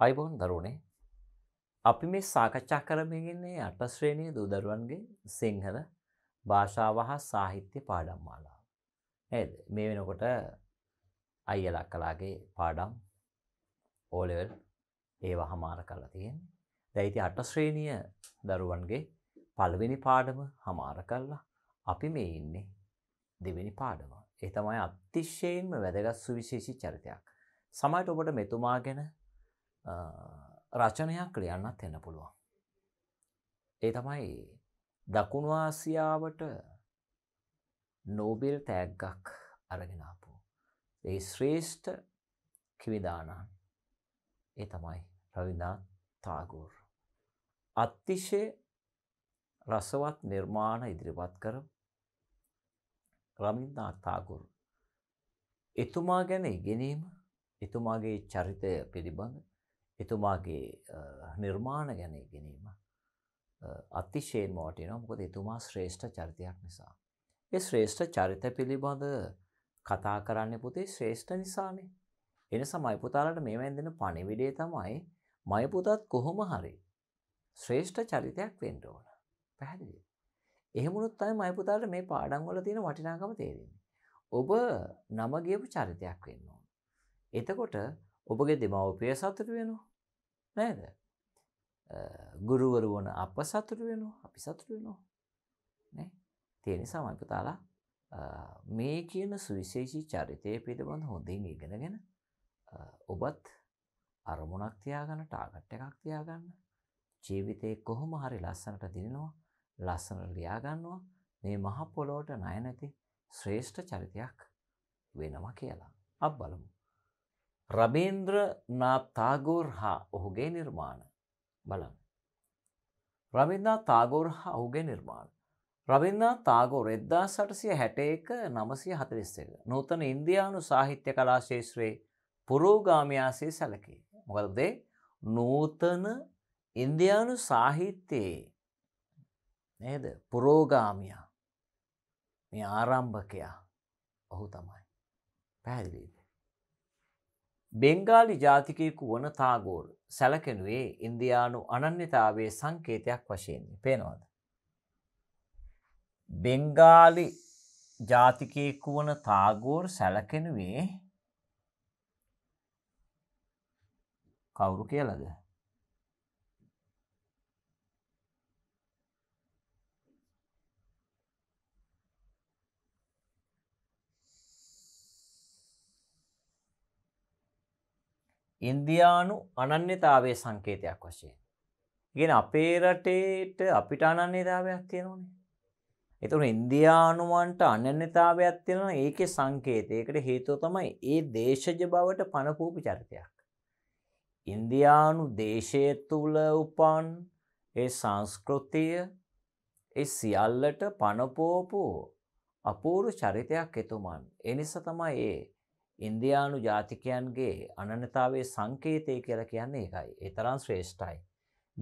අයිබෝන් දරුණේ අපි මේ සාකච්ඡා කරමයගන්නේ අට ශ්‍රේණය දූදරුවන්ගේ සිංහල භාෂාව හා සාහිත්‍ය පාඩම් මාලා. ඇද මේ වෙනකොට අයියලක් කලාගේ පාඩම් ඕලෙවල් ඒව හමාර කරලා තියෙන් දැයිති අට ශ්‍රේණිය දරුවන්ගේ පළවෙනි පාඩම හමාර කල්ලා අපි මේ ඉන්නේ දෙවෙනි පාඩම එතමයි අතිශ්‍යයෙන්ම වැදගත් සුවිශේෂි චරිතයක් සමයිට ඔබට මෙතුමා ගැන රචනයක් ලියන්නත් එන්න පුළුවන්. ඒ තමයි දකුණවාසියාවට නෝබිල් තෑග්ගක් අරගෙනාපු. ඒ ශ්‍රේෂ්ඨ කිවිදානන් ඒ තමයි රවිනා තාගෝර්. අත්තිශය රසවත් නිර්මාණ ඉදිරිපත් කර රමින්දා තාගුරු. එතුමා ගැන ඉගෙනීම එතුමාගේ චරිතය පිළිබඳ එතුමාගේ නිර්මාණ ගැන ගැනීම අතිශයෙන්ම වටිනවා මොකද එතුමා ශ්‍රේෂ්ඨ චරිතයක් නිසා. ඒ ශ්‍රේෂ්ඨ චරිත පිළිබඳ කතා කරන්න පුතේ ශ්‍රේෂ්ඨ නිසානේ. එනිසා මයි පුතාලට මේ වැන්දෙන පණිවිඩය තමයි මයි පුතත් කොහොම හරි ශ්‍රේෂ්ඨ චරිතයක් වෙන්න ඕන. පැහැදිලිද? එහෙම වුණොත් තමයි මයි පුතාලට මේ පාඩම් වල තියෙන වටිනාකම තේරෙන්නේ. ඔබ නම ගියපු චරිතයක් වෙන්න ඕන. එතකොට ඔබගේ දෙමවපිය සතුට වෙනවා නෑද ගුරුවරු වන අප සතුට වෙනවා අපි සතුට වෙනවා තියෙන සමයිපතාලා මේ කියන සුවිශේෂී චරිතය පිළිබඳ හොඳින් ඉගෙනගෙන ඔබත් අරමුණක් තියාගන්න ටාගට් එකක් තියාගන්න ජීවිතය කොහොම හරි ලස්සනට දිනනවා ලස්සන ලියාගන්නවා මේ මහ පොලෝට නයනැති ශ්‍රේෂ්ඨ චරිතයක් වෙනවා කියලා. අබ් බලමු. රබේන්ද්‍ර නාත් තාගෝර් හා ඔහුගේ නිර්මාණ බලන්න. රබින්දා තාගෝර් හා ඔහුගේ නිර්මාණ. රබින්දා තාගෝර් එද්දා සටසිය හැට එක නමසය හතරිස්සක නූතන ඉන්දයානු සාහිත්‍ය කලා ශේෂත්‍රයේ පුරෝගාමයාසේ සැලකේ. මොකදදේ නූතන ඉන්දයානු සාහිත්‍යයේ නේද පුරෝගාමියා මේ ආරම්භකයා ඔහු තමයි පැහැදිලීද. බෙංගාලි ජාතිකයකු වන තාගෝල් සැලකෙනුවේ ඉන්දයානු අනන්‍යතාවේ සංකේතයක් වශයෙන් පේනවාද. බෙංගාලි ජාතිකයෙකු වන තාගෝර් සැලකෙනුවේ කවුරු කියලද ඉන්දියානු අනන්‍යතාවය සංකේතයක් වශයෙන්. ගෙන අපේ රටේට අපිට අනන්‍යතාවයක් තියෙනවනේ. එතුට ඉන්දයානුවන්ට අනන්‍යතාවයක් තියෙන ඒක සංකේතයකට හේතුව තමයි ඒ දේශජ බවට පණපූපි චරිතයක්. ඉන්දයානු දේශය තුළ උපන් ඒ සංස්කෘතිය ඒ සියල්ලට පණපෝපු අපූරු චරිතයක් එතුමන් එනිස තමයි ඒ ඉන්දයානු ජාතිකයන්ගේ අනනතාවේ සංකේතය කියල කියන්නේ එකයි එතරම් ශ්‍රේෂ්ඨයි.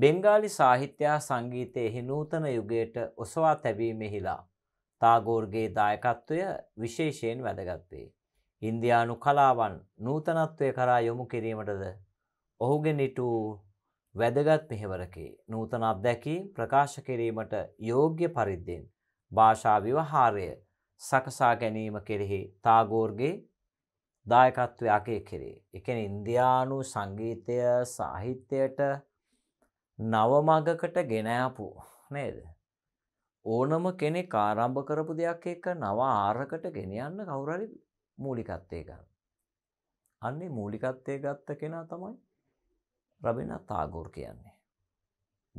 බෙංගාලි සාහිත්‍යයා සංගීතයෙහි නූතන යුගයට ඔසවා තැබීමෙහිලා. තාගෝර්ගේ දායකත්වය විශේෂයෙන් වැදගත්වේ. ඉන්දයානු කලාවන් නූතනත්වය කරා යොමු කිරීමටද ඔහුගේ නිටූ වැදගත් මෙහෙවරකි නූතන අත්දැකීම් ප්‍රකාශ කිරීමට යෝග්‍ය පරිද්දෙන් භාෂා විවහාරය සකසා ගැනීම කෙරෙහි තාගෝර්ගේ දායකත්වයාකය කෙරේ. එකන ඉන්දයානු සංගීතය සාහිත්‍යයට නවමගකට ගෙනයපු නේද. ඕනම කෙනෙ කාරම්භ කරපු දෙයක් එක නව ආරකට ගෙනයන්න කවුරරි මූලිකත්තය ගන්න. අන්නේ මූලිකත්තය ගත්ත කෙනා තමයි රබෙන තාගෝර් කියන්නේ.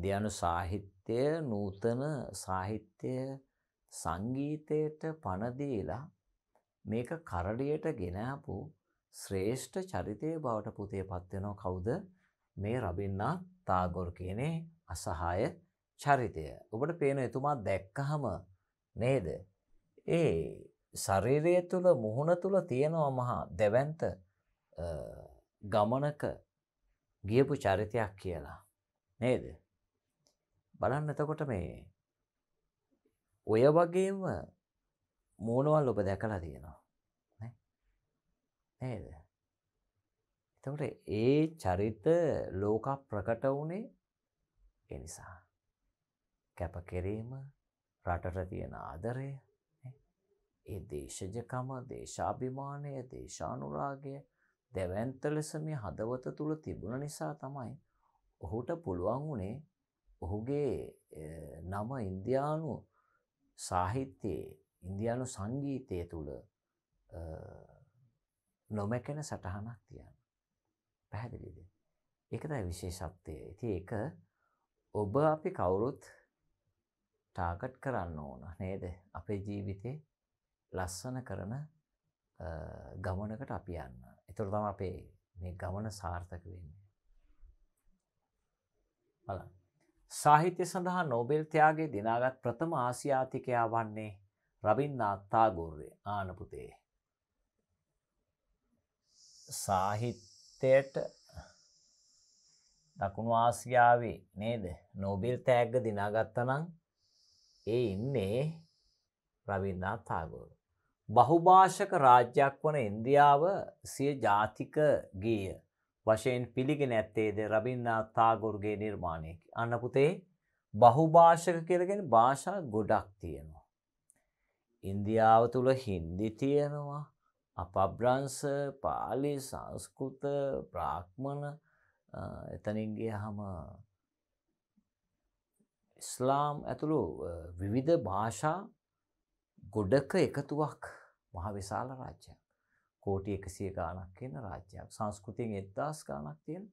දෙයනු සාහිත්‍යය නූතන සාහිත්‍යය සංගීතයට පණදීලා මේක කරඩියට ගෙනාපු ශ්‍රේෂ්ඨ චරිතය බවට පුතේ පත්වෙනෝ කවුද මේ රබින්නා තාගොර් කියනේ අසහාය චරිතය. ඔබට පේන එතුමා දැක්කහම නේද. ඒ ශරීරය තුළ මුහුණ තුළ තියෙනවා මහා දැවැන්ත ගමනක ගියපු චරිතයක් කියලා. නේද. බලන්න එතකොට මේ ඔය වගේම මූුණවල් ඔබ දැකලා තියෙනවා නේද එතකට ඒ චරිත ලෝක ප්‍රකට වුණේ එනිසා කැප කෙරීම රටට තියෙන ආදරය ඒ දේශජකම දේශාභිමානය දේශානුරාගය දැවැන්ත ලෙස මේ හදවත තුළ තිබුණ නිසා තමයි ඔහුට පුළුවන් වුණේ ඔහුගේ නම ඉන්දයානු සාහිත්‍යයේ ඉන්දියානු සංගීතය තුළ නොමැකෙන සටහනක් තියන්න. පැහැදිලිද. එකතයි විශේෂත්වය. ඉති එක ඔබ අපි කවුරුත් ටාගට් කරන්න ඕන නේද අපේ ජීවිතේ ලස්සන කරන ගමනකට අපි යන්න. එතුර තම අපේ මේ ගමන සාර්ථක වෙන්නේ. බල සාහිත්‍ය සඳහා නෝබෙල් තයාගේ දිනාගත් ප්‍රථම ආසියාතිකයා වන්නේ රබින්නාත් තාගෝර්ය ආනපුතේ. සාහිත්‍යයට දකුණු ආසියාවේ නේද නෝබිල් තෑග්ග දිනාගත්තනම් ඒ ඉන්නේ රවින්නා තාගෝර. බහුභාෂක රාජ්‍යයක් වන ඉන්දියාව සිය ජාතික ගීය වශයෙන් පිළිගෙන ඇත්තේද රබින්නා තාගොරුගේ නිර්මාණයකි. අන්නපුතේ බහුභාෂක කරගෙන භාෂා ගොඩක් තියෙනවා. ඉන්දියාව තුළ හින්දි තියෙනවා අපබ්‍රංස පාලි සංස්කෘත ප්‍රාක්්මණ එතනින්ගේ හම ඉස්ලාම් ඇතුළු විවිධ භාෂා ගොඩක එකතුවක් මහ විශාල රාජ්‍යයක් කෝටි එකසිය ගානක් කියන රාජ්‍යයක් සංස්කෘතියෙන් එද්දාස් ගානක් තියෙන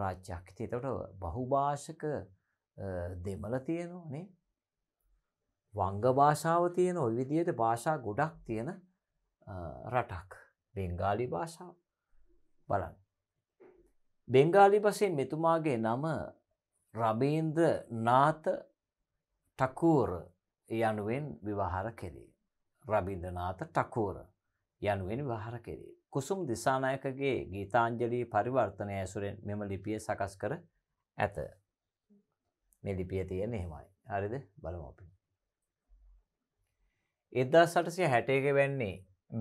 රාජ්‍යයක් තේතට බහුභාෂක දෙමල තියෙනවා නේ වංග භාෂාව තියෙන ඔය විදියට භාෂා ගොඩක් තියෙන රටක් බෙංගාලි භාෂාව බලන්න. බෙංගාලි පසේ මෙතුමාගේ නම රබීන්ද්‍ර නාත ටකූර යනුවෙන් විවාහර කෙරේ. රබින්දනාත ටකූර යනුවෙන් විවාහර කෙරේ. කුසුම් දිසානායකගේ ගීතාංජලී පරිවර්තනය ඇසුරෙන් මෙම ලිපිය සකස් කර ඇත. මේ ලිපිය තියෙන එහෙමයි. හරිද බලමෝපින්. එදදා සටසය හැටේක වෙන්නේ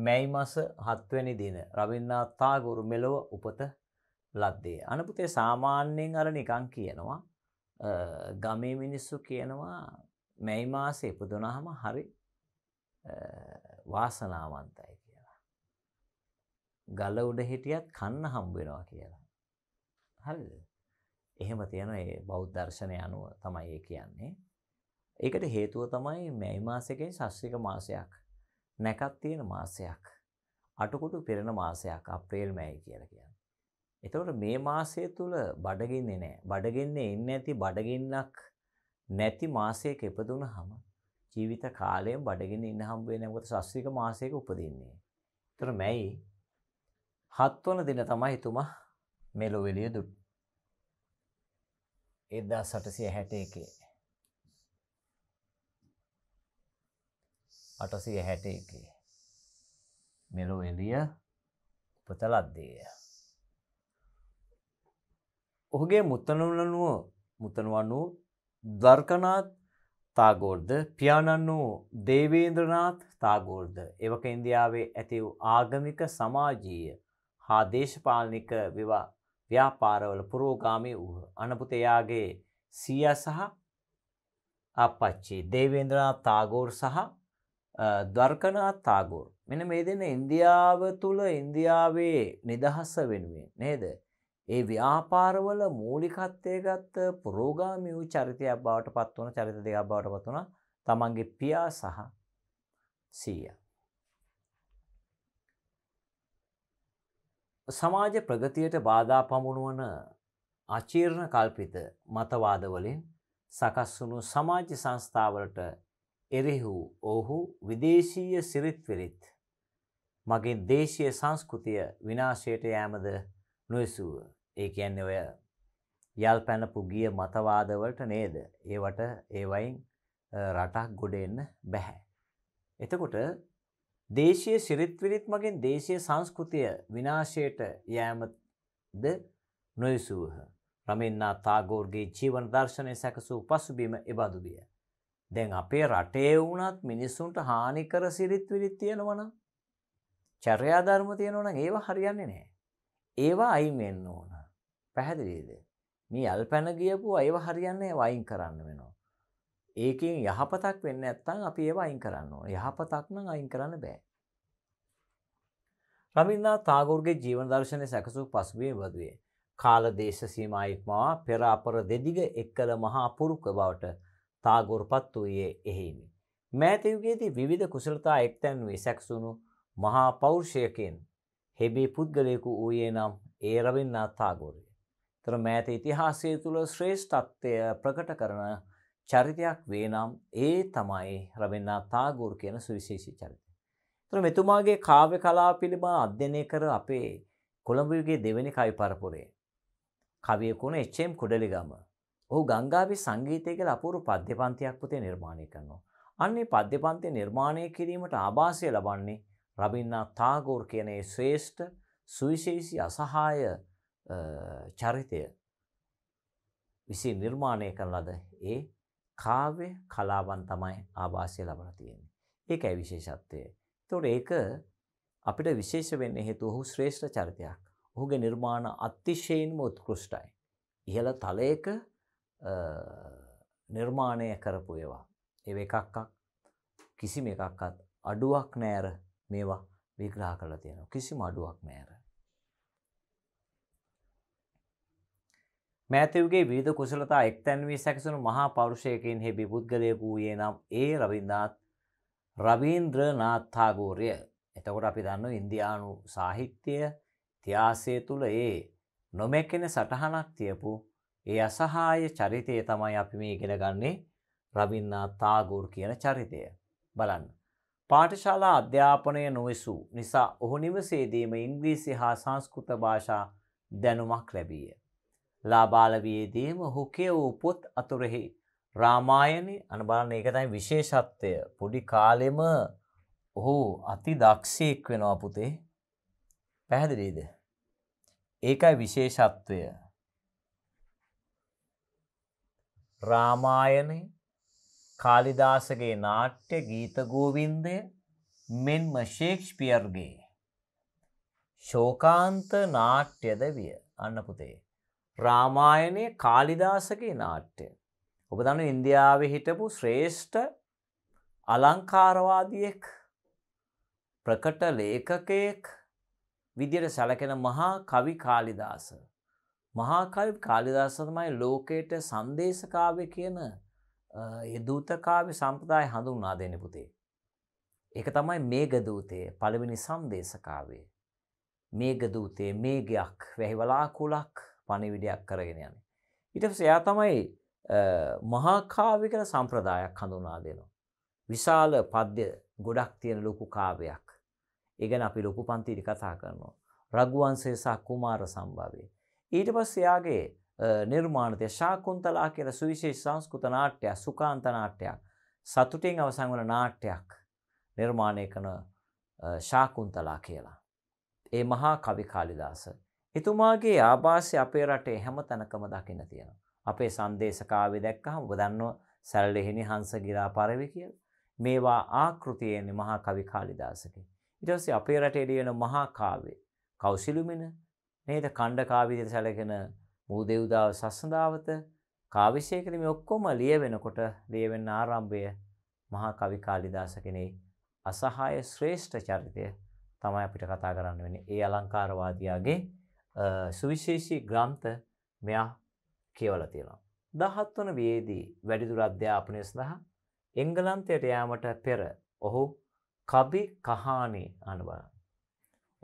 මැයි මස හත්වැනි දින රවින්නාත්තා ගුරු මෙලොව උපත ලද්දේ. අනපුතේ සාමාන්‍යයෙන් අර නිකං කියනවා ගමේ මිනිස්සු කියනවා මැයි මාසේ ඉපදුනහම හරි වාසනාවන්තයි කියලා. ගල උඩ හිටියත් කන්න හම්බෙනවා කියලා. හරිද? එහෙම තියෙන ඒ බෞද්ධ දර්ශනය අනුව තමයි ඒ කියන්නේ. ඒකට හේතුව තමයි මැයි මාසයකින් ශස්ත්‍රික මාසයක්. නැකත් තියෙන මාසයක්. අටකොටු පෙරෙන මාසයක් අප්‍රේල් මැයි කියලා කියන්නේ. එතකොට මේ මාසය තුල බඩගින්නේ නැහැ. බඩගින්නේ ඉන්නේ නැති බඩගින්නක් නැති මාසයක ඉපදුනහම ජීවිත කාලයෙන් බඩගින්න ඉන්න හම්බ වෙන්නේ මොකද ශස්ත්‍රික මාසයක උපදින්නේ. එතකොට මැයි හත්වන දින තමයි එතුමා මෙලොව එළිය දුන්නේ. 1861 අටසය හැට එක මෙලෝ එලිය උපතලද්දේය. ඔහුගේ මුත්තනවලනුව මුතනවන්නු දර්කනාත් තාගෝර්ද පියාණන් වූ දේවේන්ද්‍රනාත් තාගෝර්ද එවක ඉන්දියාවේ ඇති වූ ආගමික සමාජීය හා දේශපාලනික විවා ව්‍යාපාරවල පුරෝගාමී වූහ අනපුතයාගේ සිය සහ අපච්චි දේවේන්ද්‍රනාත් තාගෝර් සහ දර්කනා තාගෝර් මෙන මේ දෙන ඉන්දියාව තුළ ඉන්දියාවේ නිදහස්ස වෙනුවෙන් නේද. ඒ ව්‍යාපාරවල මූලිකත්වය ගත්ත පුරෝගාමියූ චරිතයක් බවට පත්වන චරිත දෙයක් බවට පත් වන තමන්ගේ පියා සහ සීය. සමාජ ප්‍රගතියට බාධා පමුණුවන අචීර්ණ කල්පිත මතවාදවලින් සකස් වුණු සමාජ සංස්ථාවලට එරෙහු ඔහු විදේශීය සිරිත්විරිත් මගේ දේශය සංස්කෘතිය විනාශයට යෑමද නොයසුව ඒ කියන්න ඔය යල් පැනපු ගිය මතවාදවලට නේද ඒවට ඒවයින් රටක් ගොඩෙන්න බැහැ. එතකොට දේශය සිරිත්විරිත් මගින් දේශය සංස්කෘතිය විනාශයට යෑමද නොයසූහ. රමින්නා තාගෝර්ගේ ජීවන දර්ශනය සැකසූ පසුබීම එබඳු විය. දැන් අපේ රටේ වුණත් මිනිස්සුන්ට හානිකර සිරිත් විරිත් තියෙනවන චර්යාධර්ම තියෙනවන ඒව හරියන්නේ නෑ. ඒවා අයිමෙන්න්න ඕන පැහැදිලීද. මේ අල් පැන ගියපු අයව හරියන්නේ වයින් කරන්න වෙනවා. ඒකින් යහපතක් වෙන්න ඇත්තන් අපි ඒව අයින් කරන්න ඕන යහපතක්න අයින් කරන්න බෑ. රමින්දා තාගෝර්ගේ ජීවන දර්ශනය සැකසු පසුවේ වදුවේ. කාල දේශ සීමයික්මවා පෙර අපර දෙදිග එක්කල මහා පුරුක බවට තාගොරපත් වූයේ එහෙයිනි. මෑතයුගේදී විධ කුසලතා එක්තැන්වේ සැක්සුණු මහා පෞර්ෂයකෙන් හෙබේ පුද්ගලයකු වූයේ නම් ඒ රවෙන්නා තාගොරය. තර මෑත ඉතිහාසය තුළ ශ්‍රේෂ්ඨත්වය ප්‍රකට කරන චරිතයක් වේ නම් ඒ තමයි රවෙන්නා තාගොර කියන සුවිශේෂි චරිත. තර මෙතුමාගේ කාව්‍ය කලා පිළිබඳ අධ්‍යනය කර අපේ කොළඹයුගේ දෙවැනි කවි පරපුරේ. කවියකුණ එච්චම් කුඩලිගම ඔහු ගංගාවි සංගීතය කියලා අපූර්ව පද්‍ය පන්තියක් පුතේ නිර්මාණය කරනවා. අන්නේ පද්‍ය පන්තිය නිර්මාණය කිරීමට ආభాසය ලබන්නේ රබින්නාත් ටාගෝර් කියන ඒ ශ්‍රේෂ්ඨ සුවිශේෂී අසහාය චරිතය විසින් නිර්මාණය කරන ලද ඒ කාව්‍ය කලාවන් තමයි ආభాසය ලබලා තියෙන්නේ. ඒකයි විශේෂත්වය. ඒතකොට ඒක අපිට විශේෂ වෙන්න හේතුව ඔහු ශ්‍රේෂ්ඨ චරිතයක්. ඔහුගේ නිර්මාණ අතිශයින්ම උත්කෘෂ්ටයි. ඉහළ තලයක නිර්මාණය කරපු ඒවා. ඒ එකක්ක් කිසිම එකක්කත් අඩුවක් නෑර මේවා විග්‍රහ කරලා තියෙනවා. කිසිම අඩුවක් නෑර. මෑතවගේ විධ කුසලතා එක්තැන්වී සැකසුණු මහා පෞරුෂයකෙන් හෙබි පුද්ගලයකු වූයේ නම් ඒ රවින්දාත් රවීන්ද්‍රනාත්තාගෝරය එතකොට අපි දන්න ඉන්දයානු සාහිත්‍යය තියාසය තුළ ඒ නොමැකෙන සටහනක් තියපු ඒ අසහාය චරිතය තමයි අපි මේ ඉගෙන ගන්නේ රවින්නා තාගෝර් කියන චරිතය. බලන්න. පාඨශාලා අධ්‍යාපනය නොවසූ නිසා ඔහු නිවසේදීම ඉංග්‍රීසි හා සංස්කෘත භාෂා දැනුමක් ලැබීය. ලාබාලවයේදීම ඔහු කියවූ පොත් අතුරෙහි රාමායනි අනබලන ඒකතයි විශේෂත්වය පොඩි කාලෙම ඔහු අති දක්ෂයෙක් වෙනවා පුතේ පැහැදිලීද. ඒකයි විශේෂත්වය රාමායනය කාලිදාසගේ නාට්‍ය ගීතගෝවින්දය මෙන්ම ශේක්ෂ්පියර්ගේ. ශෝකාන්ත නාට්‍යද විය අන්න පුතේ. රාමායනය කාලිදාසගේ නාට්‍ය. ඔබ දන්න ඉන්දියාව හිටපු ශ්‍රේෂ්ඨ අලංකාරවාදියෙක් ප්‍රකට ලේකකයෙක් විදියට සැලකෙන මහා කවි කාලිදාස. මහාකවි කාලිදාස තමයි ලෝකයට සංදේශකාව්‍ය කියන යදූතකාව්‍ය සම්ප්‍රදාය හඳුන්වා දෙන පුතේ. ඒක තමයි මේඝදූතයේ පළවෙනි සංදේශකාව්‍යය. මේඝදූතයේ මේඝයක් වැහිවලා කුලක් පණිවිඩයක් කරගෙන යන්නේ. ඊට පස්සේ එයා තමයි මහාකාව්‍ය කියලා සම්ප්‍රදායක් හඳුන්වා දෙනවා. විශාල පද්‍ය ගොඩක් තියෙන ලොකු කාව්‍යයක්. ඒ ගැන අපි ලොකු පන්තිරි කතා කරනවා. රඝුවංශය සහ කුමාර සම්භවයේ ඊට පස්සයාගේ නිර්මාණතය ශාකුන්තලා කියල සුවිශේෂ සංස්කෘත නාට්‍යයක් සුකාන්ත නාට්‍යයක් සතුටින් අවසං වන නාට්‍යයක් නිර්මාණය කන ශාකුන්තලා කියලා. ඒ මහා කවි කාලිදාස. එතුමාගේ ආභාසය අපේ රටේ හැම තැනකම දකින්න තියෙන. අපේ සන්දේශකාවේ දැක්කහම බදන්නව සැල්ලෙහිනි හංස ගිරා පරවි කියල. මේවා ආකෘතියෙන්නේ මහා කවි කාලිදාසක. ඉටස්සේ අපේ රටේඩියන මහා කාවේ කෞසිලුමින නේද කණ්ඩ කාවිදයට සැලකෙන මූදෙව්දාව සස්සඳාවත කාවිශයකද මේ ඔක්කොම ලියවෙනකොට ලියවෙන්න ආරම්භය මහා කවි කාලිදාස කෙනේ අසහාය ශ්‍රේෂ්ඨ චරිතය තමයි අපිට කතා කරන්න වෙන ඒ අලංකාරවාදයාගේ සුවිශේෂී ග්‍රන්ථ මෙයා කියවල තියෙනවා. දහත්වන වයේදී වැඩිදුර අධ්‍යාපනය සඳහා එංගලන්තයට යාමට පෙර ඔහු කබි කහානේ අනුබල.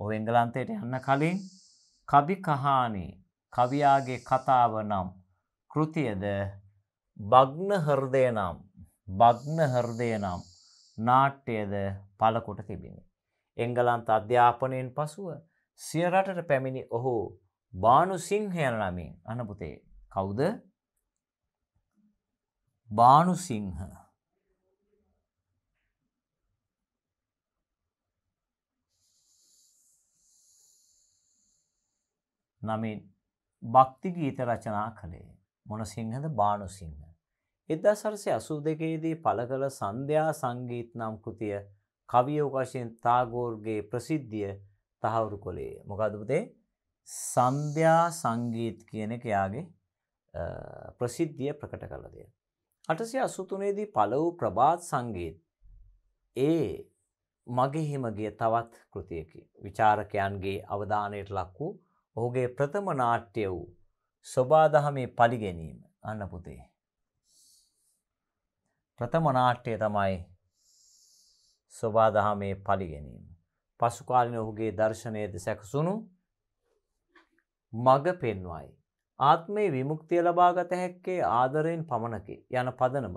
ඔහු එංගලන්තයට යන්න කලින් කබිකහානි කවියාගේ කතාව නම් කෘතියද භග්න හෘදය නම් භග්න හෘදය නම් නාට්‍යයද පලකොට තිබිණි. එංගලන්ත අධ්‍යාපනයෙන් පසුව සියරටට පැමිණි ඔහු බානු සිංහයන නමින් අනපුතේ කවුද බානුසිංහ නමින් භක්තිගීත රචනා කළේ මොනසිංහද බානුසිංහ. එදදාසරසය අසු දෙකේදී පළ කළ සන්ධ්‍යා සංගීත් නම් කෘතිය කවියෝකශයෙන් තාගෝර්ගේ ප්‍රසිද්ධිය තහවුරු කොළේ මොකදපුතේ සන්ධ්‍යා සංගීත් කියන එක යාගේ ප්‍රසිද්ධිය ප්‍රකට කළදය. අටසය අසුතුනේදී පළ වූ ප්‍රභාත් සංගීත් ඒ මගෙහිමගේ තවත් කෘතියකි. විචාරකයන්ගේ අවධානයට ලක් වූ ඔහුගේ ප්‍රථම නාට්‍ය වූ ස්වබාදහමේ පලිගැනීම අන්න පුතේ. ප්‍රථම නාට්‍යය තමයි ස්වබාදහමේ පලිගැනීම. පසුකාලින ඔහුගේ දර්ශනයද සැකසුණු මග පෙන්වයි. ආත්මේ විමුක්තිය ලබාගත හැක්කේ ආදරයෙන් පමණකි යන පදනම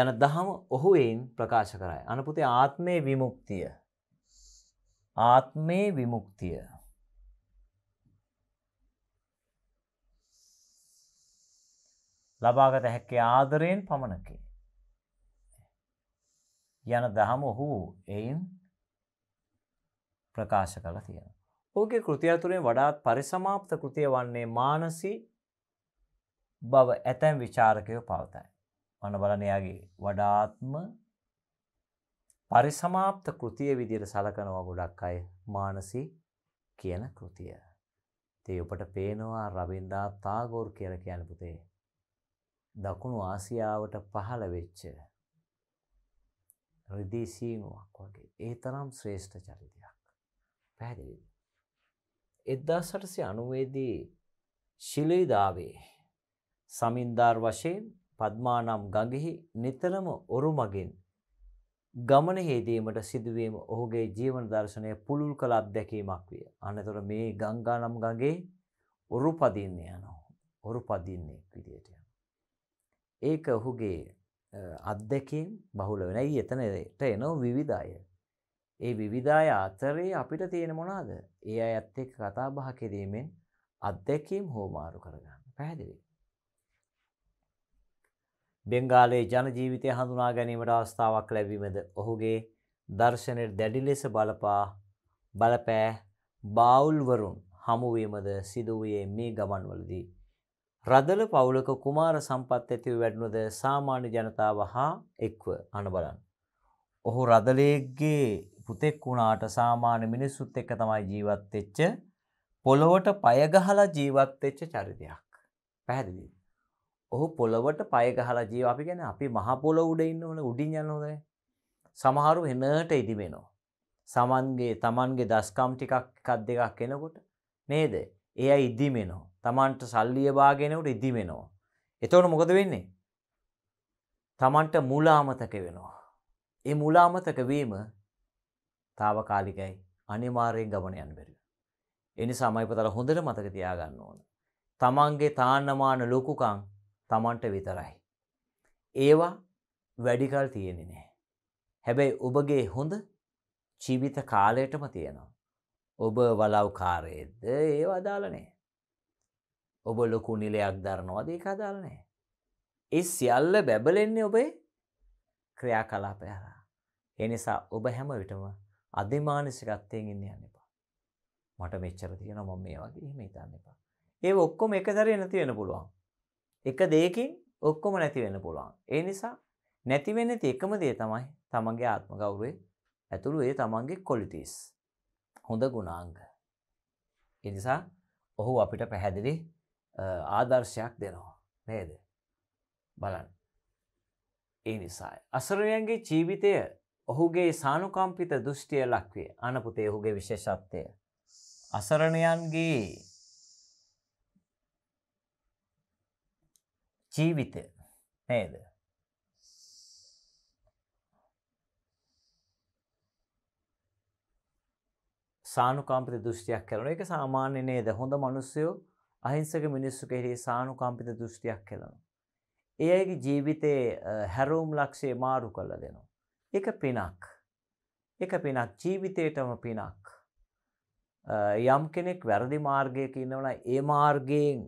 යන දහම ඔහුයෙන් ප්‍රකාශ කරයි. අනපුතේ ආත්මේ විමුක්තිය. ආත්මේ විමුක්තිය. ලබාගත හැක්කේ ආදරයෙන් පමණකි. යන දහම ඔහු එයින් ප්‍රකාශ කළ තියෙන. ඕගේ කෘතිය තුළින් වඩාත් පරිසමාප්ත කෘතිය වන්නේ මානසි බව ඇතැම් විචාරකයෝ පවතයි. වන බලනයාගේ වඩාත්ම පරිසමාප්ත කෘතිය විදියට සලකනවා ගොඩක් අය මානසි කියන කෘතිය. තේ ඔපට පේනවා රබින්දා තාගෝර් කියල කියන පුතේ දකුණු ආසියාවට පහළ වෙච්ච රිදී සීනුවක් වගේ ඒ තරම් ශ්‍රේෂ්ඨ චරිතයක් පැහැදිලිද. එදදාස් සටසි අනුවේදී ශිලීදාවේ සමින්දාර් වශයෙන් පද්මානම් ගඟෙහි නිතරම ඔරු මගින් ගමනහේදීමට සිදුවීම ඔහුගේ ජීවන දර්ශනය පුළුල් කළ අත්දැකීමක් විය. අනතොට මේ ගංගානම් ගගේ ඔරු පදින්න යනෝ. ඔරු පදින්නේ විදියට. ඒක ඔහුගේ අත්දැකම් බහුල වෙන එතනට එනෝ විවිධය. ඒ විවිධය අතරේ අපිට තියෙන මොනාද ඒ අය ඇත්තෙක් කතා බහ කිරීමෙන් අත්දැකීම් හෝමාරු කරගන්න පැහැදිලි. බෙංගාලේ ජනජීවිතය හඳුනා ගැනීමට අවස්ථාවක් ලැබීමද ඔහුගේ දර්ශනයට දැඩි ලෙස බලපා බලපෑ බාවුල්වරුන් හමුවීමද සිදුවයේ මේ ගමන්වලදී රදල පවුලක කුමාර සම්පත් ඇතිව වැඩනුද සාමාන්‍ය ජනතාව හා එක්ව අනබලන්. ඔහු රදලේගේ පුතෙක් වුණාට සාමාන්‍ය මිනිස්සුත් එක්ක තමයි ජීවත්වෙච්ච පොළොවට පයගහලා ජීවත්වෙච්ච චරිතයක් පැහැදිලි. ඔහු පොළොවට පයගහලා ජීව අපි ගැන අපි මහපොල උඩ ඉන්න ඕන උඩින් යන්නෝද සමහරු එනට ඉදිමෙනෝ. සමන්ගේ තමන්ගේ දස්කම් ටිකක් එකක් දෙකක් කෙනකොට නේද එය ඉදිමෙනෝ තමන්ට සල්ලිය බාගෙනවට ඉදිවෙනවා. එතවන මොකද වෙන්නේ. තමන්ට මුලාමතක වෙනවා. ඒ මුලාමතක වීම තාවකාලිකයි අනිමාරයෙන් ගමනයන් බැරි. එනි සමයිපතල හොඳට මතක තියාගන්න ඕන. තමන්ගේ තාන්නමාන ලොකුකං තමන්ට විතරයි. ඒවා වැඩිකල් තියෙනෙ නෑ. හැබැයි ඔබගේ හොඳ ජීවිත කාලයටම තියෙනවා. ඔබ වලව් කාරයේද ඒ අදාලනේ. ඔබ ලොකු නිලයක් දරනවාද ඒක අදාළ නෑ. ඒ සියල්ල බැබලෙන්නේ ඔබේ ක්‍රියා කලාපයලා. එනිසා ඔබ හැම විටම අධිමානසිකත්වයෙන් ඉන්න යන්න එපා. මට මෙච්චර තියෙන මම මේ වගේ එහෙම හිතන්න එපා. ඒ ඔක්කොම එකතරේ නැති වෙන්න පුළුවන්. එක දෙයකින් ඔක්කොම නැති වෙන්න පුළුවන්. ඒ නිසා නැති වෙන්නේ එකම දේ තමයි තමන්ගේ ආත්ම ගෞරවය ඇතුළු ඒ තමන්ගේ කොලිටිස්. හොඳ ගුණාංග. ඒ නිසා ඔහු අපිට පැහැදිලි ආදර්ශයක් දෙනවා නේද බලන් ඒ නිසා අසරණයන්ගේ ජීවිතය ඔහුගේ සානුකම්පිත දෘෂ්ටිය ලක්වේ අනපුතේ ඔහුගේ විශේෂත්වය අසරණයන්ගේ ජීවිතය නේද සානුකම්පිත දෘෂ්ටියක් කරන එක සාමාන්‍ය නේද හොඳ මිනිස්සුයෝ අහිංසක මිනිස්සු කෙරේ සානුකම්පිත දෘෂ්ටියක් කෙලනවා. ඒ අයගේ ජීවිතයේ හැරෝම් ලක්ෂේ මාරු කළ දෙනවා. එක පිනක්. එක පිනක් ජීවිතයටම පිනක්. යම් කෙනෙක් වැරදි මාර්ගයක ඉන්නවන ඒ මාර්ගයෙන්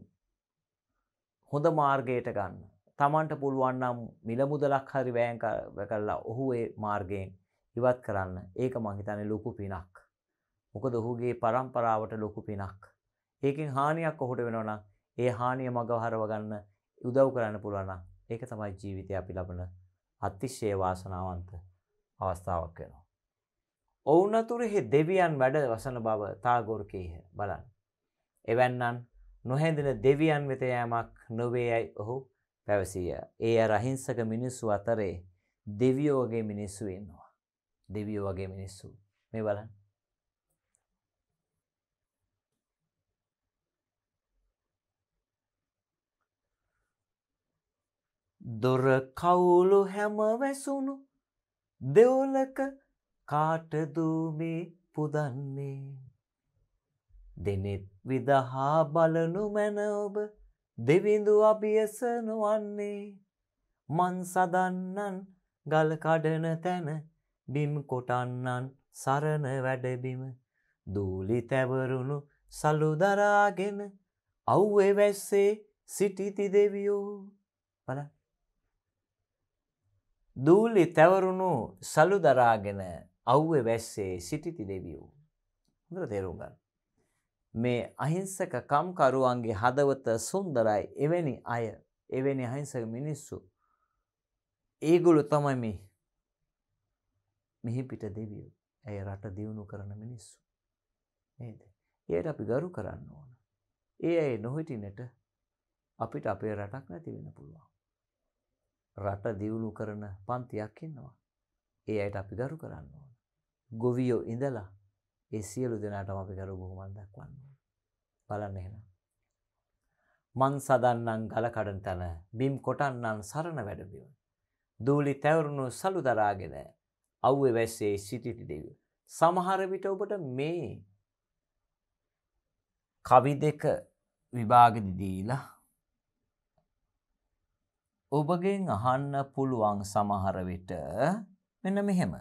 හොඳ මාර්ගයට ගන්න. තමන්ට පුළුවන් නම් මිලමුදලක් හරි වෑන් කරලා ඔහු ඒ මාර්ගයෙන් ඉවත් කරන්න ඒක මහිතන ලොකු පිනක්. මොකද ඔහුගේ පරම්පරාවට ලොකු පිනක්. ඒකෙන් හානියක් ඔහුට වෙනවා ඒ හානිය මගහරව ගන්න උදව් කරන්න පුළුවන් ඒක තමයි ජීවිතය අපි ලබන අතිශය වාසනාවන්ත අවස්ථාවක් වෙනවා. ඔවුන් අතුරෙහි දෙවියන් වැඩ වසන බව තාගෝර කීහ බලන්න. එවැන්නන් නොහැඳින දෙවියන් වෙත යෑමක් නොවේයයි ඔහු පැවසීය. ඒ අර අහිංසක මිනිස්සු අතරේ දෙවියෝ වගේ මිනිස්සු ඉන්නවා. දෙවියෝ වගේ මිනිස්සු. මේ බලන්න. දොර කවුලු හැම වැසුණු දෙවොලක කාටදූමේ පුදන්නේ. දෙනෙත් විදහා බලනු මැන ඔබ දෙවිඳු අභියසනුවන්නේ. මන් සදන්නන් ගලකඩන තැන බිම් කොටන්නන් සරණ වැඩබිම දූලි තැවරුණු සලුදරාගෙන අව්වෙ වැස්සේ සිටිති දෙවියෝ බල දූලි තැවරුණු සලු දරාගෙන අව්ව වැස්සේ සිටිති දෙවියූ. හොඳට තේරුම් ගන්න. මේ අහිංසක කම්කරුවන්ගේ හදවත සුන්දරයි එවැනි අය එවැනි අහිංසක මිනිස්සු. ඒගොලු තමයි මේ මෙහි පිට දෙවියෝ. ඇය රට දියුණු කරන මිනිස්සු. නේද? ඒයට අපි ගරු කරන්න ඕන. ඒ අය නොහිටිනට අපිට අපේ රටක් නැති වෙන්න පුළුවන්. රට දියුණු කරන පන්තියක් ඉන්නවා. ඒ අයට අපි ගරු කරන්න ඕන. ගොවියෝ ඉඳලා ඒ සියලු දෙනාටම අපි ගරු බොහොමන් දක්වන්න. බලන්න එහෙනම්. මං සදන්නන් ගල කඩන තන බිම් කොටන්නන් සරණ වැඩබිව. දූලි තැවරුණු සලු දරාගෙන අව්ව වැස්සේ සිටිටි දෙව. සමහර විට ඔබට මේ කවි දෙක විභාගදි දීලා ඔබගෙන් අහන්න පුළුවන් සමහර විට මෙන්න මෙහෙම.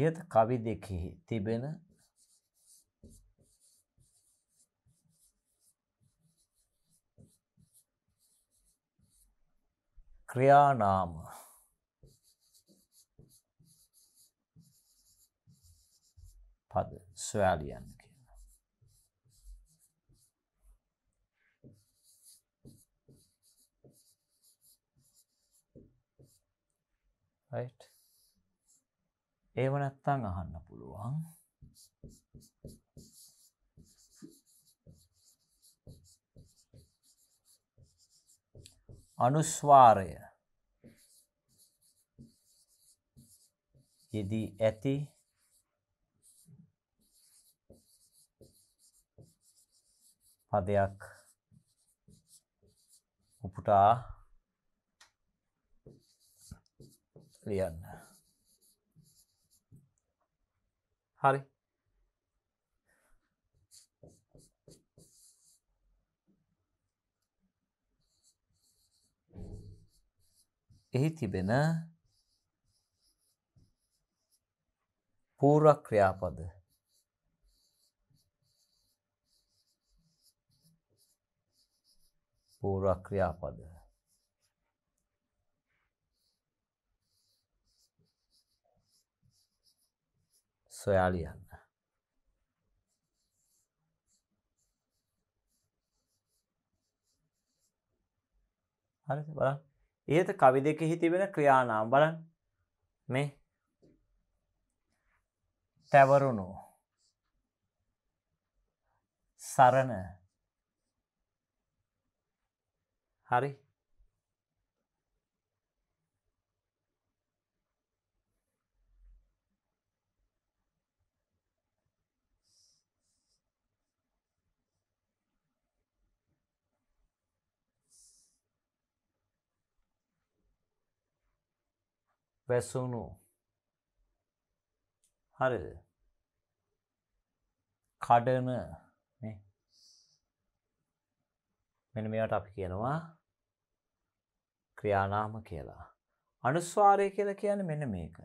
ඉහත කවි දෙකෙහි තිබෙන ක්‍රියානාම පද ස්වෑලියන් කියන. ඒව නැත්තං අහන්න පුළුවන්. අනුස්වාරය යෙදී ඇති පදයක් උපුටා ලියන්න හරි එහි තිබෙන පූර්ව ක්‍රියාපද පූර්ව ක්‍රියාපද සොයා ලියන්න හරිද බලන්න ඉහත කවි දෙකෙහි තිබෙන ක්‍රියානාම් බලන් මේ තැවරුණු සරණ හරි වැසුණු හරිද කඩන මෙන මෙයාට අපි කියනවා ක්‍රියානාම කියලා අනුස්වාරය කියලා කියන මෙන මේක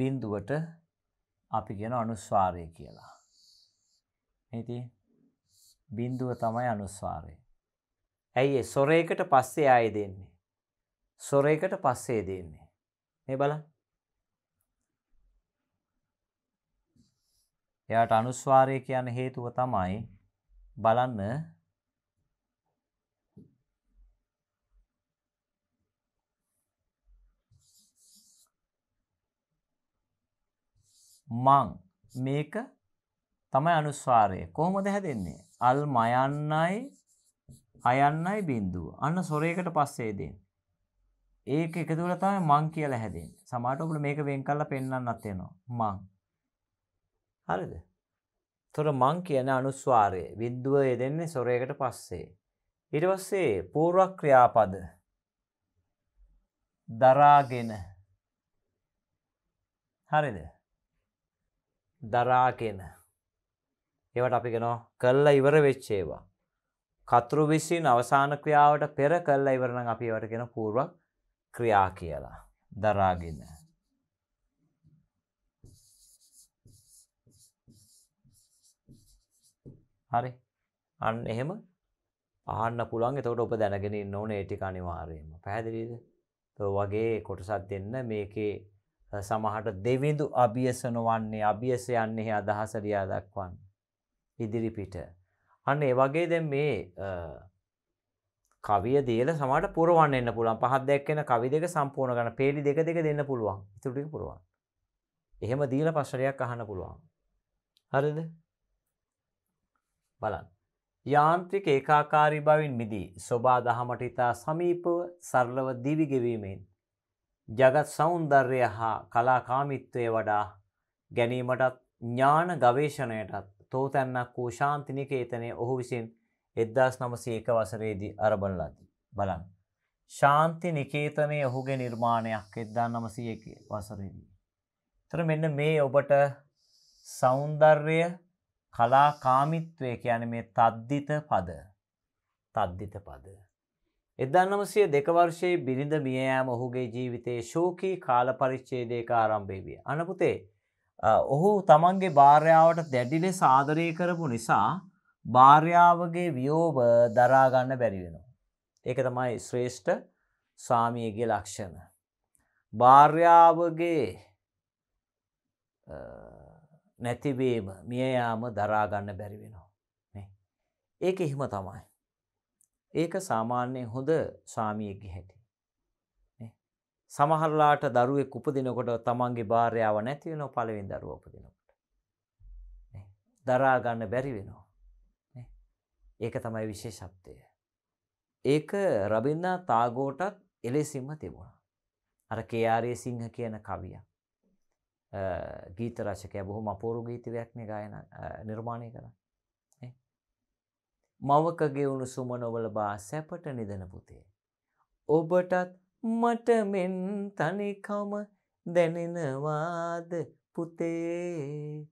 බින්දුවට අපි කියන අනුස්වාරය කියලා ඇති බින්දුව තමයි අනුස්වාරය ඇයි සොරේකට පස්සේ ආය දෙන්නේ සොරයකට පස්සේ දෙන්නේ. මේ බල එයාට අනුස්වාරය කියන හේතුව තමයි බලන්න මං මේක තමයි අනුස්වාරය කොහොමද හැදෙන්නේ අල් මයන්නයි අයන්නයි බින්දුව අන්න සොරයකට පස්සේ දෙන්නේ ඒක එකතු වෙලා තමයි මං කියලා හැදෙන්නේ. සමහරට ඔබට මේක වෙන් කරලා පෙන්වන්නත් වෙනවා. මං. හරිද? තොර මං කියන අනුස්වාරය විද්දුව යෙදෙන්නේ සොරයකට පස්සේ. ඊට පස්සේ පූර්වක්‍රියාපද දරාගෙන හරිද? දරාගෙන ඒවට අපි ගෙනෝ කල්ලා ඉවර වෙච්ච ඒවා. කතුරු විසින් අවසාන ක්‍රියාවට පෙර කල්ලා ඉවරනම් අපි ඒවට ගෙන පූර්වක් ක්‍රියා කියලා දරාගෙන හරි අන්න එහෙම අහන්න පුළුවන් එතකොට ඔබ දැනගෙන ඉන්න ඕනේ ඒ ටික අනිවාර්යයෙන්ම පැහැදිලිද? તો වගේ කොටසක් දෙන්න මේකේ සමහරට දෙවිඳු අභියසන වන්නේ අභියස යන්නේ අදහස ලියා දක්වන්නේ ඉදිරිපිට. අන්න ඒ වගේ දැන් මේ කවිය දේල සමට පුරුවන් එන්න පුළුවන් පහත් දැක්කෙන කවි දෙක සම්පූර්ණ ගන්න පේලි දෙක දෙක දෙන්න පුළුවන් ඉතුටික පුරුවන් එහෙම දීල පස්සරයක් අහන්න පුළුවන් හරිද බලන්න යාන්ත්‍රික ඒකාකාරී බවින් මිදී ස්වබා දහමට ඉතා සමීපව සරලව දිවිගෙවීමෙන් ජගත් සෞන්දර්ය හා කලාකාමිත්වය වඩා ගැනීමටත් ඥාන ගවේෂණයටත් තෝතැන්නක් වූ ශාන්තිනිකේතනය ඔහු විසින් එද්දස් නමසේක වසරේදී අරබනලාදී බලන්. ශාන්ති නිකේතනය ඔහුගේ නිර්මාණයක් එද්දා නමසයක වසරේදී. තර මෙන්න මේ ඔබට සෞන්දර්ය කලා කාමිත්වය කියන මේ තද්ධිත පද තද්ධිත පද. එදන්නමසය දෙකවර්ෂයේ බිරිඳ මියෑම ඔහුගේ ජීවිතයේ ශෝකී කාල පරිච්චේදයක ආරම්භේ විය. අනපුතේ ඔහු තමන්ගේ භාර්යාවට දැඩිලෙ සාදරය කරපු නිසා භාර්යාවගේ වියෝබ දරාගන්න බැරිවෙනවා. ඒක තමයි ශ්‍රේෂ්ඨ ස්වාමියගේ ලක්ෂණ. භාර්යාවගේ නැතිවේම මියයාම දරාගන්න බැරිවෙනවා. ඒක එහෙම තමයි. ඒක සාමාන්‍යය හොඳ ස්වාමියගේ හැටි. සමහරලාට දරුවෙක් උපදිනකොට තමන්ගේ භාරයාව නැතිවෙන පලවෙෙන් දරුව උපදිනකොට. දරාගන්න බැරි වෙනවා. ඒක තමයි විශේෂත්වය. ඒක රබින්නා තාගෝටත් එලෙසින්ම තිබුණා. අර කේආරය සිංහ කියන කවිය. ගීත රශකය බොහොම අපූරු ගීතවයක්න ගායන නිර්මාණය කර. මවකගේ උණුසුම නොවල බා සැපට නිදන පුතේ. ඔබටත් මට මෙන් තනිකම දැනෙනවාද පුතේ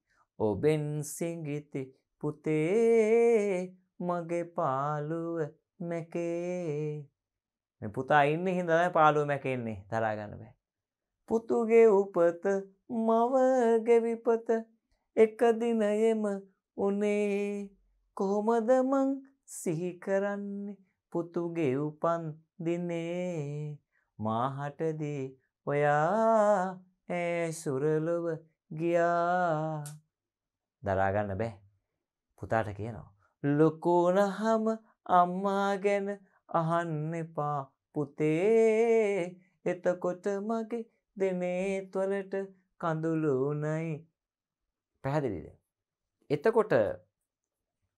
ඔබෙන් සිංගිති පුතේ මගේ පාලුව මැකේ පුතා ඉන්න හිදයි පාලුව මැකෙන්නේ තරාගන්න බෑ. පුතුගේ උපත මවගෙවිපත එකදිනයම උනේ කොහොමදමං සිහිකරන්නේ පුතුගේ උපන් දිනේ මාහටදී ඔයා ඒ සුරලොව ගියා දරාගන්න බෑ පුතාට කියනවා ලොකුනහම අම්මා ගැන අහන්න එපා පුතේ එතකොට මගේ දෙනේත්වලට කඳුලුනයි පැහැදිලිද එතකොට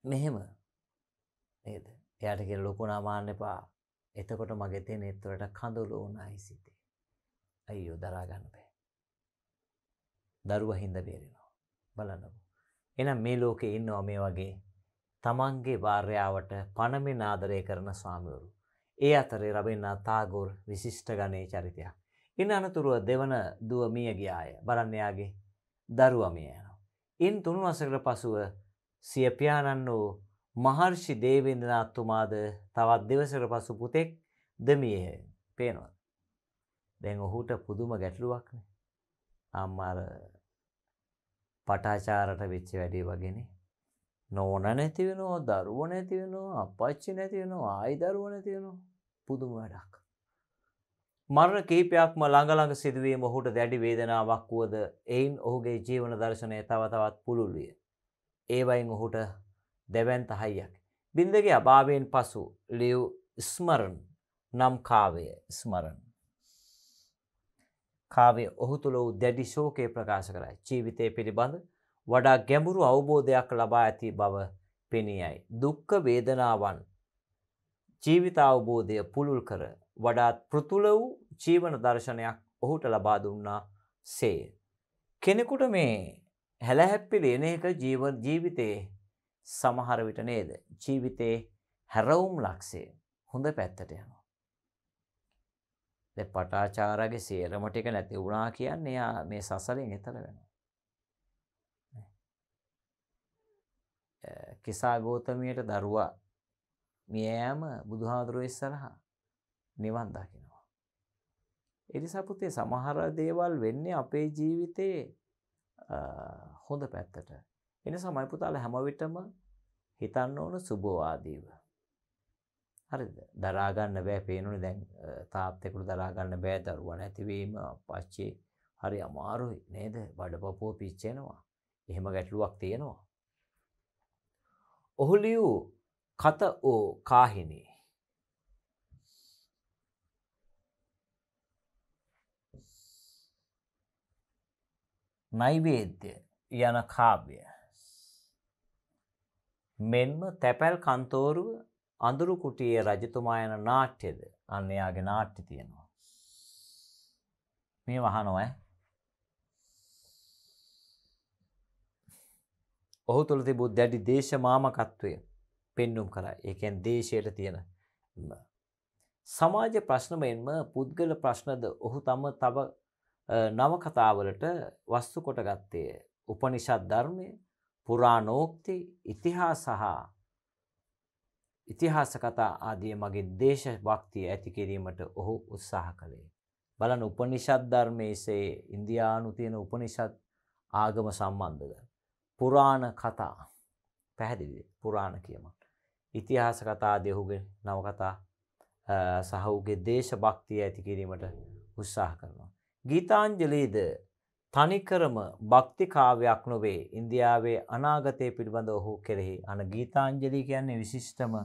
මෙහෙම නේද එයාට කිය ලොකුනා මාන්න එපා එතකොට මගේ දෙනෙත්වලට කඳුලුනයි සිතේ අයියෝ දරාගන්න බෑ දරුව හින්ද බේරෙනවා බලන්නකු එනම් මේ ලෝකෙ ඉන්නවා මේ වගේ තමන්ගේ භාර්යාවට පණමින් ආදරය කරන ස්වාමිවරු. ඒ අතරේ රබෙන්නා තාගොර් විශිෂ්ට ගණයේ චරිතයක්. ඉන් අනතුරුව දෙවන දුව මිය ගියාය බරන්නයාගේ දරුවමිය යනවා. ඉන් තුන්වසකට පසුව සිය පියාණන් වූ මහර්ෂි දේවේන්ද්‍රනාත්තුමාද තවත් දෙවසකට පසු පුතෙක් දෙමිය පේනවා. දැන් ඔහුට පුදුම ගැටලුවක්න අම්මාර පටාචාරට වෙච්ච වැඩේ වගෙනේ නෝන නැතිවෙනවා දරුව නැතිවෙනවා අපච්චි නැතිවෙනවා ආයි දරුව නැතිවෙනවා පුදුම වැඩක්. මරණ කීපයක්ම ළඟළඟ සිදුවීම ඔහුට දැඩි වේදනාවක් වුවද එයින් ඔහුගේ ජීවන දර්ශනය තව තවත් පුළුල් විය. ඒවයින් ඔහුට දෙවැන්ත හයියක්. බින්දගේ අභාවයෙන් පසු ලියව් ස්මරන් නම් කාවය ස්මරන්. කාවේ ඔහු තුළ වූ දැඩි ශෝකය ප්‍රකාශ කරයි ජීවිතය පිළිබඳ වඩා ගැඹුරු අවබෝධයක් ලබා ඇති බව පෙනියයි. දුක්ඛ වේදනාවන් ජීවිත අවබෝධය පුළුල් කර වඩාත් පෘතුල වූ ජීවන දර්ශනයක් ඔහුට ලබා දුන්නා සේ. කෙනෙකුට මේ හැලහැප්පිලි එන එක ජීවන ජීවිතයේ සමහර විට නේද ජීවිතේ හැරවුම් ලක්ෂේ හොඳ පැත්තට යනවා. පටාචාරගේ සේරමටික නැති වුණා කියන්න එයා මේ සසලින් එතර වෙන. කෙසා ගෝතමයට දරුවා මියෑම බුදුහාදුරුව ඉස්සරහා නිවන් දකිනවා. එනිසා පුතේ සමහර දේවල් වෙන්නේ අපේ ජීවිතයේ හොඳ පැත්තට. එන සමයි පුතාල හැම විටම හිතන්න ඕන සුබවාදීව. හරිද? දරා ගන්න බෑ පේනුනේ දැන් තාත්තෙකුට දරා ගන්න බෑ දරුවා නැතිවීම පස්සේ හරි අමාරුයි නේද? බඩපපුව පිච්චෙනවා. එහෙම ගැටලුවක් තියෙනවා. ඔහුලියූ කත ඕ කාහිනී නයිවේද්‍ය යන කාව්‍ය. මෙන්ම තැපැල් කන්තෝරුව අඳුරු කුටියේ රජතුමා යන නාට්‍යද අන්න එයාගේ නාට්‍ය තියෙනවා. මේ වහනො ඈ ඔහු තුළ තිබූ දැඩි දේශමාමකත්වය පෙන්නුම් කරා. ඒ කියන්නේ දේශයට තියෙන සමාජ ප්‍රශ්නමයෙන්ම පුද්ගල ප්‍රශ්නද ඔහු තම තව නවකතාවලට වස්තු කොටගත්තේ උපනිෂත් ධර්මය පුරාණෝක්ති ඉතිහාස සහ ඉතිහාස කතා ආදිය මගේ දේශ භක්තිය ඇති කිරීමට ඔහු උත්සාහ කළේ. බලන උපනිෂත් ධර්මයේසේ ඉන්දියානු තියෙන උපනිෂත් ආගම සම්බන්ධද. පුරාණ කතා පැහැදිලි පුරාණ කියම. ඉතිහාස කතා දෙහුගේ නවකතා සහුගේ දේශ භක්තිය ඇති කිරීමට උත්සාහ කරනවා. ගීතාංජලීද තනිකරම භක්තිකාවයක් නොවේ ඉන්දියාවේ අනාගතය පිළිබඳ ඔහු කෙරෙහි අන ගීතාංජලී කියන්නේ විශිෂ්ටම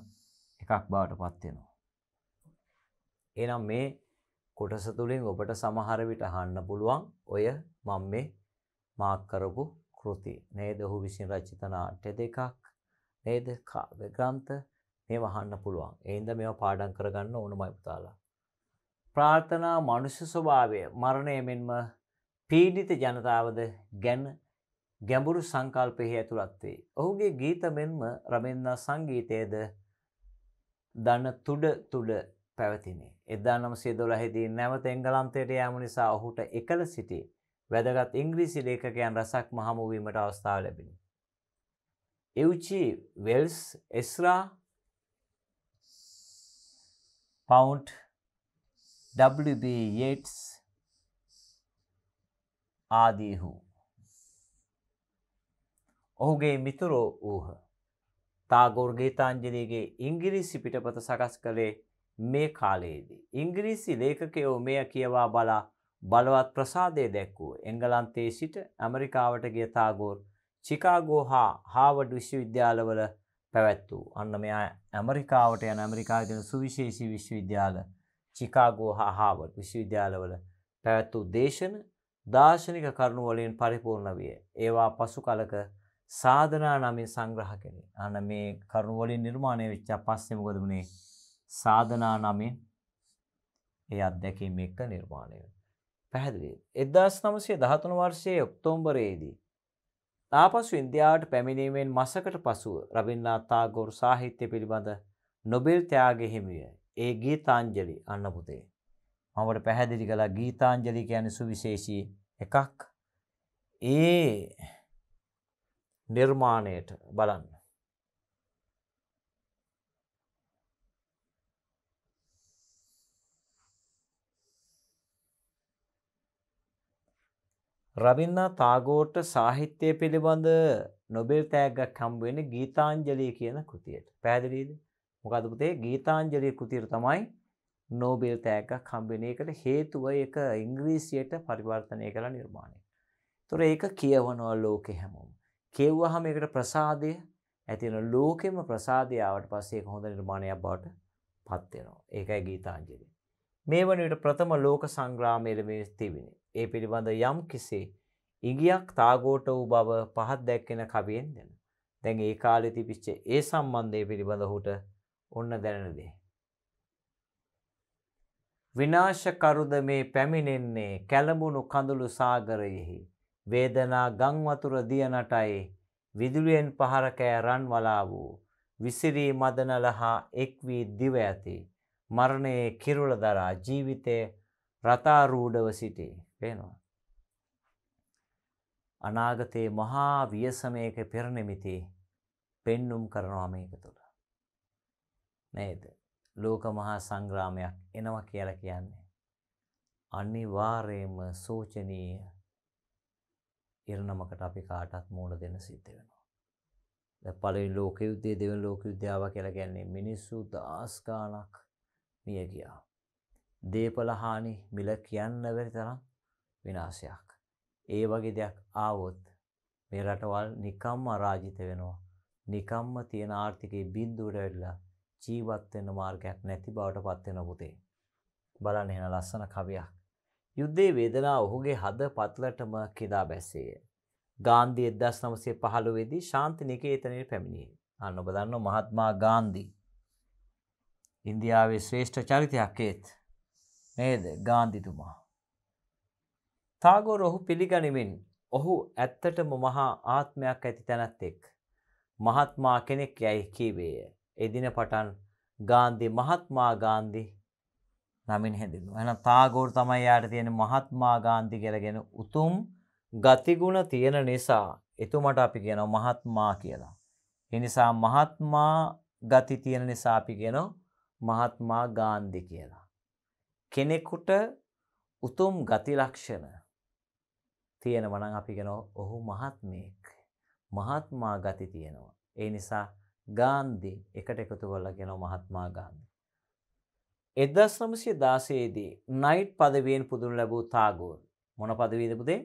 එකක් බවට පත්වෙනවා. එනම් මේ කොටස තුළින් ඔබට සමහරවිට හන්න පුළුවන් ඔය මං මේ මාක්කරපු කෘති නේද ඔහු විසින් රචිත නාට්‍ය දෙකක් නේද කාව්‍ය ග්‍රන්ථ මේවා අහන්න පුළුවන්. ඒ හින්දා මේවා පාඩම් කරගන්න ඕනමයි පුතාලා. ප්‍රාර්ථනා මනුෂ්‍ය ස්වභාවය මරණය මෙන්ම පීඩිත ජනතාවද ගැන ගැඹුරු සංකල්පෙහි ඇතුළත් වේ. ඔහුගේ ගීත මෙන්ම රමෙන්නා සංගීතයේද දන තුඩ තුඩ පැවතිනේ. 1912 දී නැවත එංගලන්තයට යාම නිසා ඔහුට එකල සිටි වැදගත් ඉංග්‍රීසි ලේඛකයන් රසක් මහමුවීමට අවස්ථාව ලැබිණි. H Wells Ezra Pound WB Yates ආදීහු. ඔහුගේ මිතුරෝ වූහ. තාගෝර් ගේතාංජලීගේ ඉංගිරිසි පිටපත සකස් කළේ මේ කාලයේදී. ඉංග්‍රීසි ලේඛකයෝ මෙය කියවා බලා බලවත් ප්‍රසාදය දැක්වූ එංගලන්තයේ සිට ඇමරිකාවට ගිය තාගෝර් චිකාගෝ හා හාවඩ් විශ්වවිද්‍යාලවල පැවැත් වූ අන්න මෙයා ඇමරිකාවට යන ඇමරිකාව තින සුවිශේෂී විශ්වවිද්‍යාල චිකාගෝ හා හාවඩ් විශ්වවිද්‍යාලවල පැවැත් වූ දේශන දාර්ශනික කරුණු වලින් පරිපූර්ණ විය. ඒවා පසු කලක සාධනා නමින් සංග්‍රහ කෙරේ. අන්න මේ කරුණු වලින් නිර්මාණය වෙච්ච පස්සේ මොකද වුනේ? සාධනා නමින් ඒ අත්දැකීම එක්ක නිර්මාණය වෙනවා. පැහැදිලි. එදදාස් නමසේ දහතුන වර්ෂයේ ඔක්තෝම්බරයේදී. තාපසු ඉන්දයාට පැමිණීමෙන් මසකට පසුව රබින්නා තාගොරු සාහිත්‍ය පිළිබඳ නොබෙල් තයාගෙහිමිය ඒ ගීතාංජලි අන්නපුතේ. මමට පැහැදිලි කලා ගීතාංජලි කියන සුවිශේෂී එකක් ඒ නිර්මාණයට බලන්න. රවින්නා තාගෝට සාහිත්‍යය පිළිබඳ නොබෙල් තෑගක් හම්බුවෙන ගීතාංජලී කියන කෘතියට පැදිලීද මොකදපුතේ ගීතාංජලී කෘතිර තමයි නෝබෙල් තෑගක් කම්බිනයකට හේතුව එක ඉංග්‍රීසියට පරිවර්තනය කළ නිර්මාණය. තුර ඒක කියවනවා ලෝකෙ හැමෝම. කෙව්වහම එකට ප්‍රසාදය ඇතින ලෝකෙම ප්‍රසාධයාවට පස්සේ හොඳ නිර්මාණයක් බවට පත්වෙනවා ඒකයි ගීතාංජලී. මේ වනට ප්‍රථම ලෝක සංග්‍රාමයට මේ ස්තිවිනි ඒ පිළිබඳ යම් කිසේ ඉගියක් තාගෝට වූ බව පහත් දැක්කෙන කවියෙන් දෙන. දැන් ඒ කාලෙ තිබිච්ච ඒ සම්බන්ධය පිළිබඳ හුට ඔන්න දැනෙන දේ. විනාශකරුද මේ පැමිණෙන්නේ කැළඹුණු කඳුළු සාගරයෙහි වේදනා ගංවතුර දියනටයි විදුලියෙන් පහරකෑ රන් වලා වූ විසිරී මදනල හා එක් වී දිව ඇති මරණයේ කිරුල දරා ජීවිතය රතාරූඩව සිටේ. පේනවා. අනාගතයේ මහා වියසමයක පෙරනිමිති පෙන්නුම් කරනවා මේක තුළ. නේද? ලෝක මහා සංග්‍රාමයක් එනවා කියලා කියන්නේ. අනිවාර්යයෙන්ම සෝචනීය ඉරණමකට අපි කාටත් මූල දෙන්න සිද්ධ වෙනවා. දැන් පළවෙනි ලෝක යුද්ධය දෙවෙනි ලෝක යුද්ධය ආවා කියලා කියන්නේ මිනිස්සු දාස් ගාණක් මිය ගියා. දීපල හානි මිල කියන්න බැරි තරම් විනාශයක්. ඒ වගේ දෙයක් ආවොත් මේ රටවල් නිකම්ම අරාජිත වෙනවා. නිකම්ම තියෙන ආර්ථිකයේ බිඳුවට වෙලා ජීවත් වෙන්න මාර්ගයක් නැති බවට පත් වෙන පුතේ. බලන්න එන ලස්සන කවියක්. යුද්ධයේ වේදනාව ඔහුගේ හද පතලටම කිඳා බැසේය. ගාන්ධි 1915 දී ශාන්ති නිකේතනයේ පැමිණියේ. අන්න ඔබ දන්නවා මහත්මා ගාන්ධි. ඉන්දියාවේ ශ්‍රේෂ්ඨ චරිතයක් ඒත්. නේද? ගාන්ධිතුමා. තාගෝර ඔහු පිළිගනිමින් ඔහු ඇත්තටම මහා ආත්මයක් ඇති තැනැත්තෙක්. මහත්මා කෙනෙක් යැයි කීවේය. එදින පටන් ගාන්දි මහත්මා ගාන්දි නමින් හැඳින්. එන තාගෝර් තමයි යායට තියෙන මහත්මා ගාන්දි කරගෙන උතුම් ගතිගුණ තියෙන නිසා එතුමට අපි කියනව මහත්මා කියලා. එනිසා මහත්මා ගති තියෙන නිසා අපි කියනෝ මහත්මා ගාන්දි කියලා. කෙනෙකුට උතුම් ගති ලක්ෂණ තියෙනවා නම් අපි කියනවා ඔහු මහත්මයෙක්. මහත්මා ගති තියෙනවා. ඒ නිසා ගාන්ධි එකට එකතු කරලා කියනවා මහත්මා ගාන්ධි. 1916 දී නයිට් පදවියෙන් පුදුන් ලැබූ තාගෝර් මොන පදවියද පුතේ?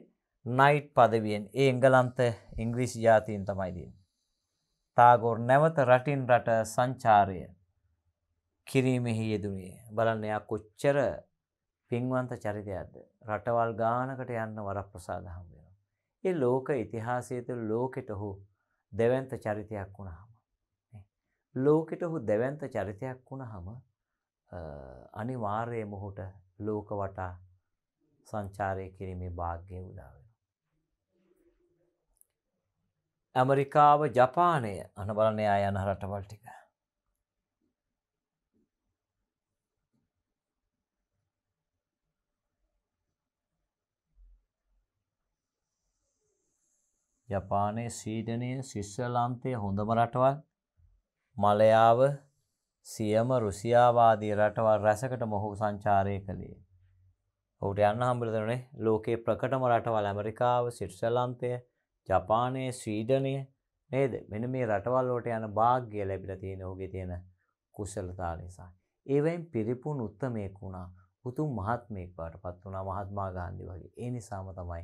නයිට් පදවියෙන් ඒ එංගලන්ත ඉංග්‍රීසි ජාතීන් තමයි දෙන්නේ. තාගෝර් නැවත රටින් රට සංචාරය කිරීමෙහි යෙදුනේ. බලන්න එයා කොච්චර පින්වන්ත චරිතයක්ද රටවල් ගානකට යන්න වරප්‍රසාද හම් වෙනවා. ඒ ලෝක ඉතිහාසයේ තුළ ලෝකෙට ඔහු දෙවන්ත චරිතයක් වුණාම ලෝකෙට ඔහු දෙවන්ත චරිතයක් වුණාම අනිවාර්යයෙන්ම ඔහුට ලෝක වටා සංචාරය කිරීමේ වාග්ය උදා ඇමරිකාව ජපානය අන බලන්න යා යන රටවල් ටික යපානය සීඩනය ශිෂ්ෂලන්තය හොඳම රටවල් මලයාව සියම රුසියාවාදී රටවල් රැසකට මොහු සංචාරය කළේ. ඔහුට යන්න හම්බිලදනේ ලෝකයේ ප්‍රකටම රටවල් ඇමරිකාව සිිට්සලන්තය ජපානය ස්‍රීඩනය නේද මෙන මේ රටවල්ලෝට යන භාග්‍ය ලැබිල තියෙන ඔහුගේ තියෙන කුසලතා නිසා. ඒවයින් පිරිපුන් උත්තමයෙක් වුණා උතුම් මහත්මයෙක් පාට පත් වනා මහත්මා ගාන්ධි වගේ ඒ නිසාම තමයි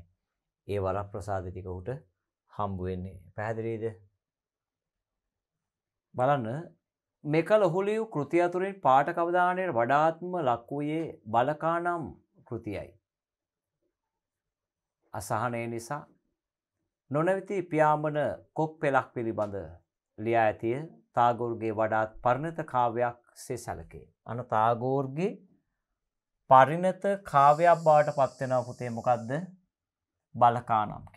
ඒ වරප්‍රසාධතික උට හම්බුවෙන්නේ පැහැදිලීද බලන්න මෙකල හුලියු කෘතියතුරින් පාට කවදානයට වඩාත්ම ලක්වූයේ බලකානම් කෘතියයි. අසාහනය නිසා නොනැවිති පියාමන කොක් පෙලක් පිළිබඳ ලියා ඇතිය තාගෝර්ගේ වඩාත් පරිණත කාවයක් සේ සැලකේ. අන තාගෝර්ගේ පරිණත කාවයක් බාට පත්වෙන පුතේ මොකක්ද බලකානම්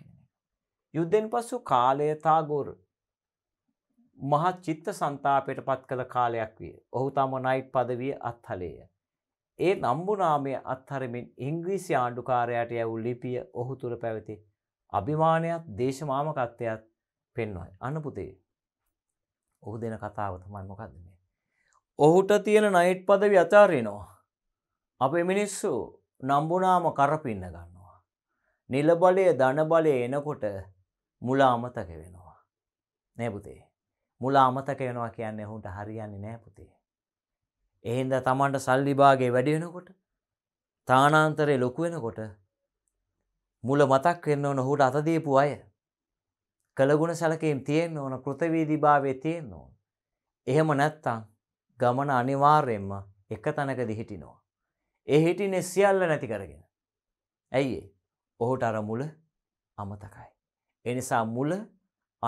යුද්ධෙන් පසු කාලය තාගොර මහත් චිත්ත සන්තාපයට පත් කළ කාලයක් විය. ඔහු තම නයිට් පදවිය අත්හලේය. ඒ නම්බුනාමය අත්හරමින් ඉංග්‍රීසි ආණ්ඩුකාරයට ඇවුල් ලිපිය ඔහු තුළ පැවති අභිමානයක් දේශමාමකත්වයක් පෙන්වයි. අනපුතේ ඔහු දෙන කතාව තමයි මොකද මේ. ඔහුට තියෙන නයිට් පද ව්‍යචාරයනවා. අපේ මිනිස්සු නම්බුනාම කරපින්න ගන්නවා. නිලබලය ධනබලය එනකොට මුලා අමතක වෙනවා. නැපුතේ. මුලා අමතක වෙනවා කියන්නේ හුන්ට හරියන්නේ නෑපුතේ. එහින්ද තමන්ට සල්ලිභාගේ වැඩියෙනකොට තානාන්තරය ලොකුවෙනකොට මුල මතක් වෙන්න ඕන හුට අතදීපු අය. කළගුණ සැලකීම් තියෙන් ඕන කෘතවේදිභාවය තියෙන් ඕන. එහෙම නැත්තං ගමන අනිවාර්යෙන්ම එක තැනක දිහිටිනවා. ඒ හිටිනෙ සියල්ල නැති කරගෙන. ඇයිඒ ඔහුට අර මුල අමතකයි. ඒ නිසා මුල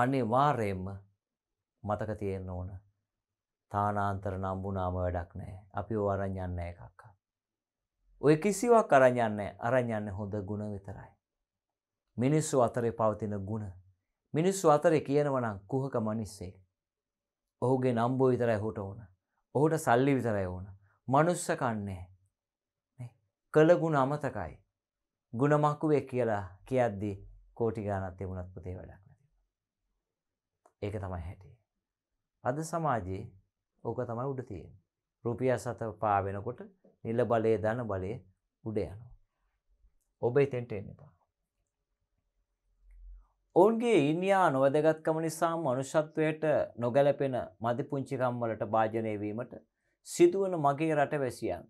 අනිවාර්යයෙන්ම මතක තියෙන්න ඕන. තානාන්තර නම් වුණාම වැඩක් නැහැ. අපි ඕව අරන් යන්නේ නැහැ කක්කා. ඔය කිසිවක් අරන් යන්නේ නැහැ. අරන් යන්නේ හොඳ ಗುಣ විතරයි. මිනිස්සු අතරේ පවතින ಗುಣ. මිනිස්සු අතරේ කියනවා නම් කුහක මිනිස්සෙක්. ඔහුගේ නම්බෝ විතරයි හොට ඕන. ඔහුට සල්ලි විතරයි ඕන. මනුස්ස කන්නේ. කළගුණ අමතකයි. ගුණමක්කුවේ කියලා කියද්දී කෝටි ගානක් තිබුණත් පුතේ වැඩක් නැති ඒක තමයි හැටි. අද සමාජයේ ඕක තමයි උඩ තියෙන්නේ. රුපියල් 7 පා වෙනකොට නිල බලයේ ධන බලයේ උඩ යනවා. ඔබ එතෙන්ට එන්න එපා. ඔවුන්ගේ ඉන්යා නොවැදගත්කම නිසා මනුෂ්‍යත්වයට නොගැලපෙන මදිපුංචිකම් වලට භාජනය වීමට සිදුවන මගේ රටවැසියන්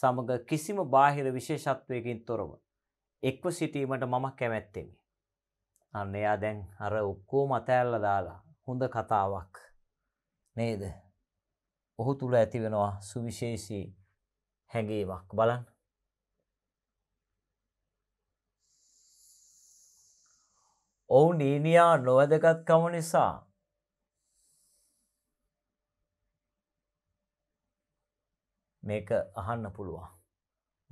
සමග කිසිම බාහිර විශේෂත්වයකින් තොරව එක්ව සිටීමට මම කැමැත්තෙමි. අන්න එයා දැන් අර ඔක්කෝම අතෑල්ල දාලා හොඳ කතාවක් නේද ඔහු තුළ ඇතිවෙනවා සුවිශේෂී හැඟීමක් බලන් ඔවු නීනියා නොවැදගත්කම නිසා මේක අහන්න පුළුවන්.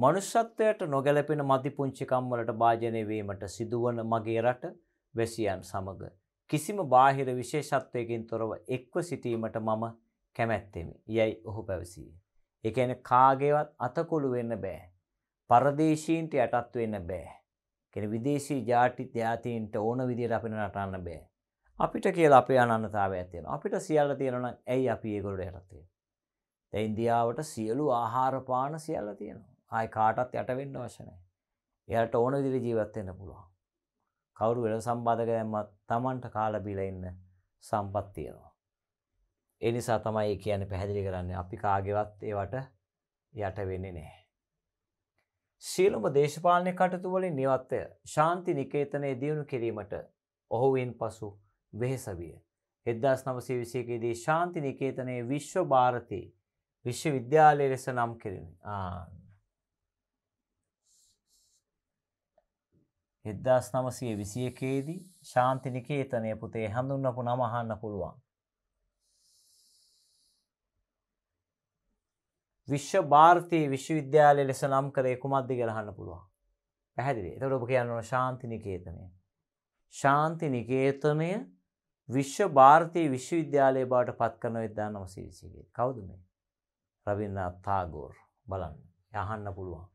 මනුෂ්‍යත්වයට නොගැලපෙන මතිපුංචිකම්වලට භාජනය වීමට සිදුවන මගේ රට වැසියන් සමග කිසිම බාහිර විශේෂත්වයකින් තොරව එක්ව සිටීමට මම කැමැත්තෙමි. යයි ඔහු පැවසීය. ඒ කියන්නේ කාගේවත් අතකොළු වෙන්න බෑ. පරදේශීන්ට යටත් වෙන්න බෑ. කියන විදේශී ජාති ත්‍යාතීන්ට ඕන විදිහට අපිට නටන්න බෑ. අපිට කියලා අපේ අනන්‍යතාවයක් තියෙනවා. අපිට සියල්ල තියෙනවා නම් ඇයි අපි ඒගොල්ලෝ යටත් වෙන්නේ? දැන් ඉන්දියාවට සියලු ආහාර පාන සියල්ල තියෙනවා. ආයි කාටවත් යට වෙන්න අවශ්‍ය නැහැ. එයාට ඕන විදිහට ජීවත් වෙන්න පුළුවන්. කවුරු වෙන සම්බාධක දැම්මත් Tamanට කාලා බීලා ඉන්න සම්පත් තියෙනවා. ඒ නිසා තමයි කියන්නේ පැහැදිලි කරන්නේ අපි කාගේවත් ඒවට යට වෙන්නේ නැහැ. සියලුම දේශපාලන කටයුතු වලින් නිවත්ය ශාන්ති නිකේතනය දියුණු කිරීමට ඔහුවෙන් පසු වෙහෙස විය. 1921 දී ශාන්ති නිකේතනයේ විශ්ව ಭಾರತಿ විශ්වවිද්‍යාලය ලෙස නම් කෙරිණි. ආ එද්දාස් නමසය විසිය එකේදී ශාන්තිනිකේතනය පුතේ හඳුන්නපු නමහන්න පුළුවන්. විශ්ව භාර්තය විශ්වවිද්‍යාලය ලෙස නම් කරේ කුමද්දි කරහන්න පුළුවන්. පැහැදිලි එතට ඔබ කියන්නන ශාන්තිනිකේතනය. ශාන්තිනිකේතනය විශ්ව භාර්තය විශ්වවිද්‍යාලය බවට පත් කරන විද්‍යා නමසීවිසිගේ කවුද මේ රවින්නා තාගෝර් බලන්න යහන්න පුළුවන්.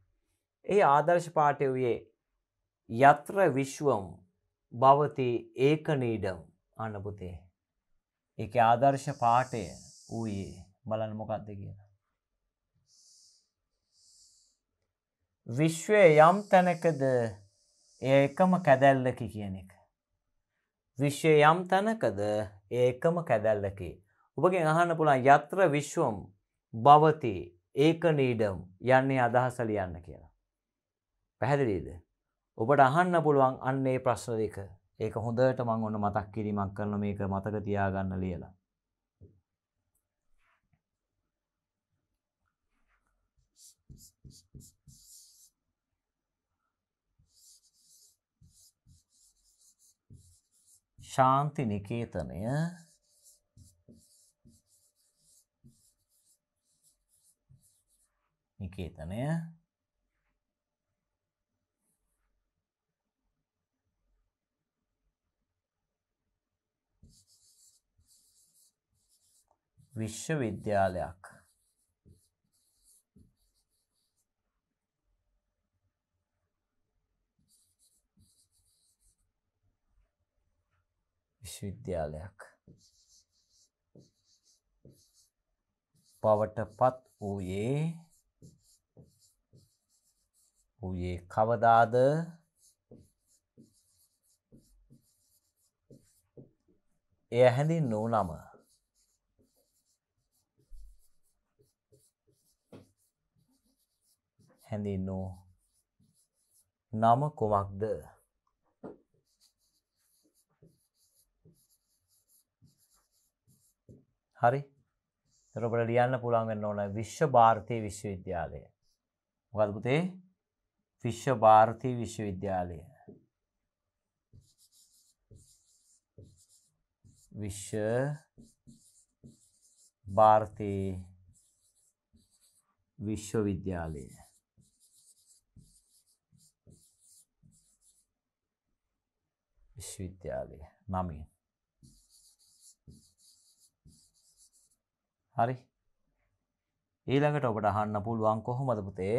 ඒ ආදර්ශ පාටය වයේ යත්‍ර විශ්වම් භවති ඒකනීඩම් අන්න පුතේ. එක ආදර්ශ පාටය වූයේ බලන් මොකක්ද කියන. විශ්වය යම් තැනකද එය එකම කැදැල්ලකි කියන එක. විශ්වය යම් තැනකද ඒකම කැදැල්ලකි. ඔබගේ අහන්න පුළන් යත්‍ර විශ්වම් භවති ඒක නීඩම් යන්නේ අදහසලියන්න කියලා. පැහැදිලීද. ඔබට අහන්න පුළුවන් අන්නේ ප්‍රශ්න දෙක ඒක හොඳට මං ඔන්න මතක් කිරීමක් කරන මේක මතක තියාගන්න ලියලා. ශාන්ති නිකේතනය නිකේතනය විශ්වවිද්‍යාලයක් විශ්වවිද්‍යාලයක් පවට පත් වූයේ වූයේ කවදාද එය හැඳින් වූ නම හැඳින්වූ නම කුමක්ද? හරි. එතකොට ඔබට ලියන්න පුළුවන් වෙන්න ඕන විශ්ව ಭಾರತಿ විශ්වවිද්‍යාලය. මොකද පුතේ? විශ්ව ಭಾರತಿ විශ්වවිද්‍යාලය. විශ්ව ಭಾರತಿ විශ්වවිද්‍යාලය. විශ්වවිද්‍යාලය නමින්. හරි ඊළඟට ඔබට අහන්න පුළුවන් කොහොමද පුතේ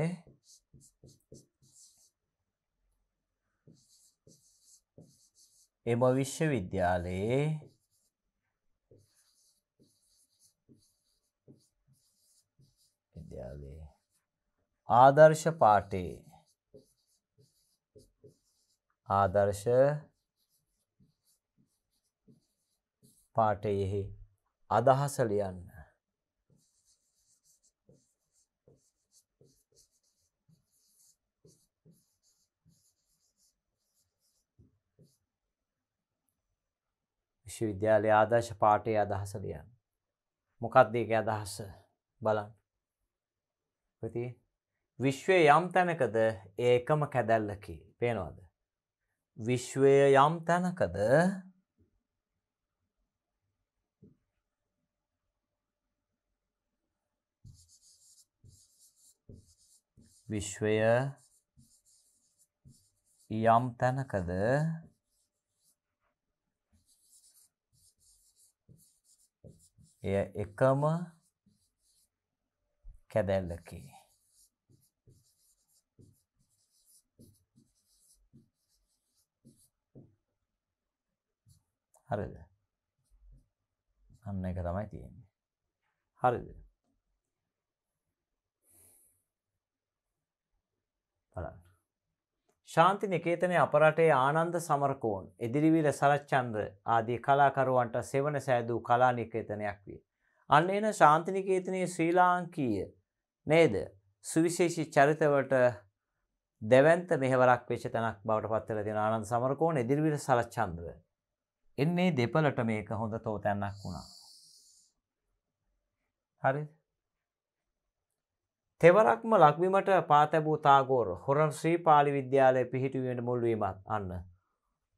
එම විශ්වවිද්‍යාලයේ විද්‍යාලයේ ආදර්ශ පාඨයේ ආදර්ශ පාඨයෙහි අදහස ලියන්න. විශ්වවිද්‍යාලයේ ආදර්ශ පාඨයේ අදහස ලියන්න. මොකක්ද ඒකේ අදහස බලන්න. ප්‍රති විශ්වයේ යම් තැනකද ඒකම කැදැල්ලකි. පේනවද? විශ්වය යම් තැනකද විශ්වය යම් තැනකද එය එකම කැදැල්ලකි. හරිද? අන්න එක තමයි තියෙන්නේ. හරිද? ශාන්ති නිකේතනය අපරටේ ආනන්ද සමරකෝන් එදිරිවිල සරච්චන්ද්‍ර ආදී කලාකරුවන්ට සෙවන සෑදූ කලා නිකේතනයක් විය. අන්න එන ශාන්තිනිකේතනයේ ශ්‍රී ලාංකීය නේද සුවිශේෂි චරිතවට දෙවන්ත මෙහෙවරක් වෙච්ච තැනක් බවට පත්වල දෙන ආනන්ද සමරකෝන් එදිරිවිල සරච්චන්ද්‍ර. එන්නේ දෙපලට මේක හොඳ තෝතැන්නක් වුණා. හරිද? තෙවරක්ම ලක්විමට පාතැබූ තාගෝර් හොරන් ශ්‍රීපාලි විද්‍යාලය පිහිටුවීමට මුල්වීමත් අන්න.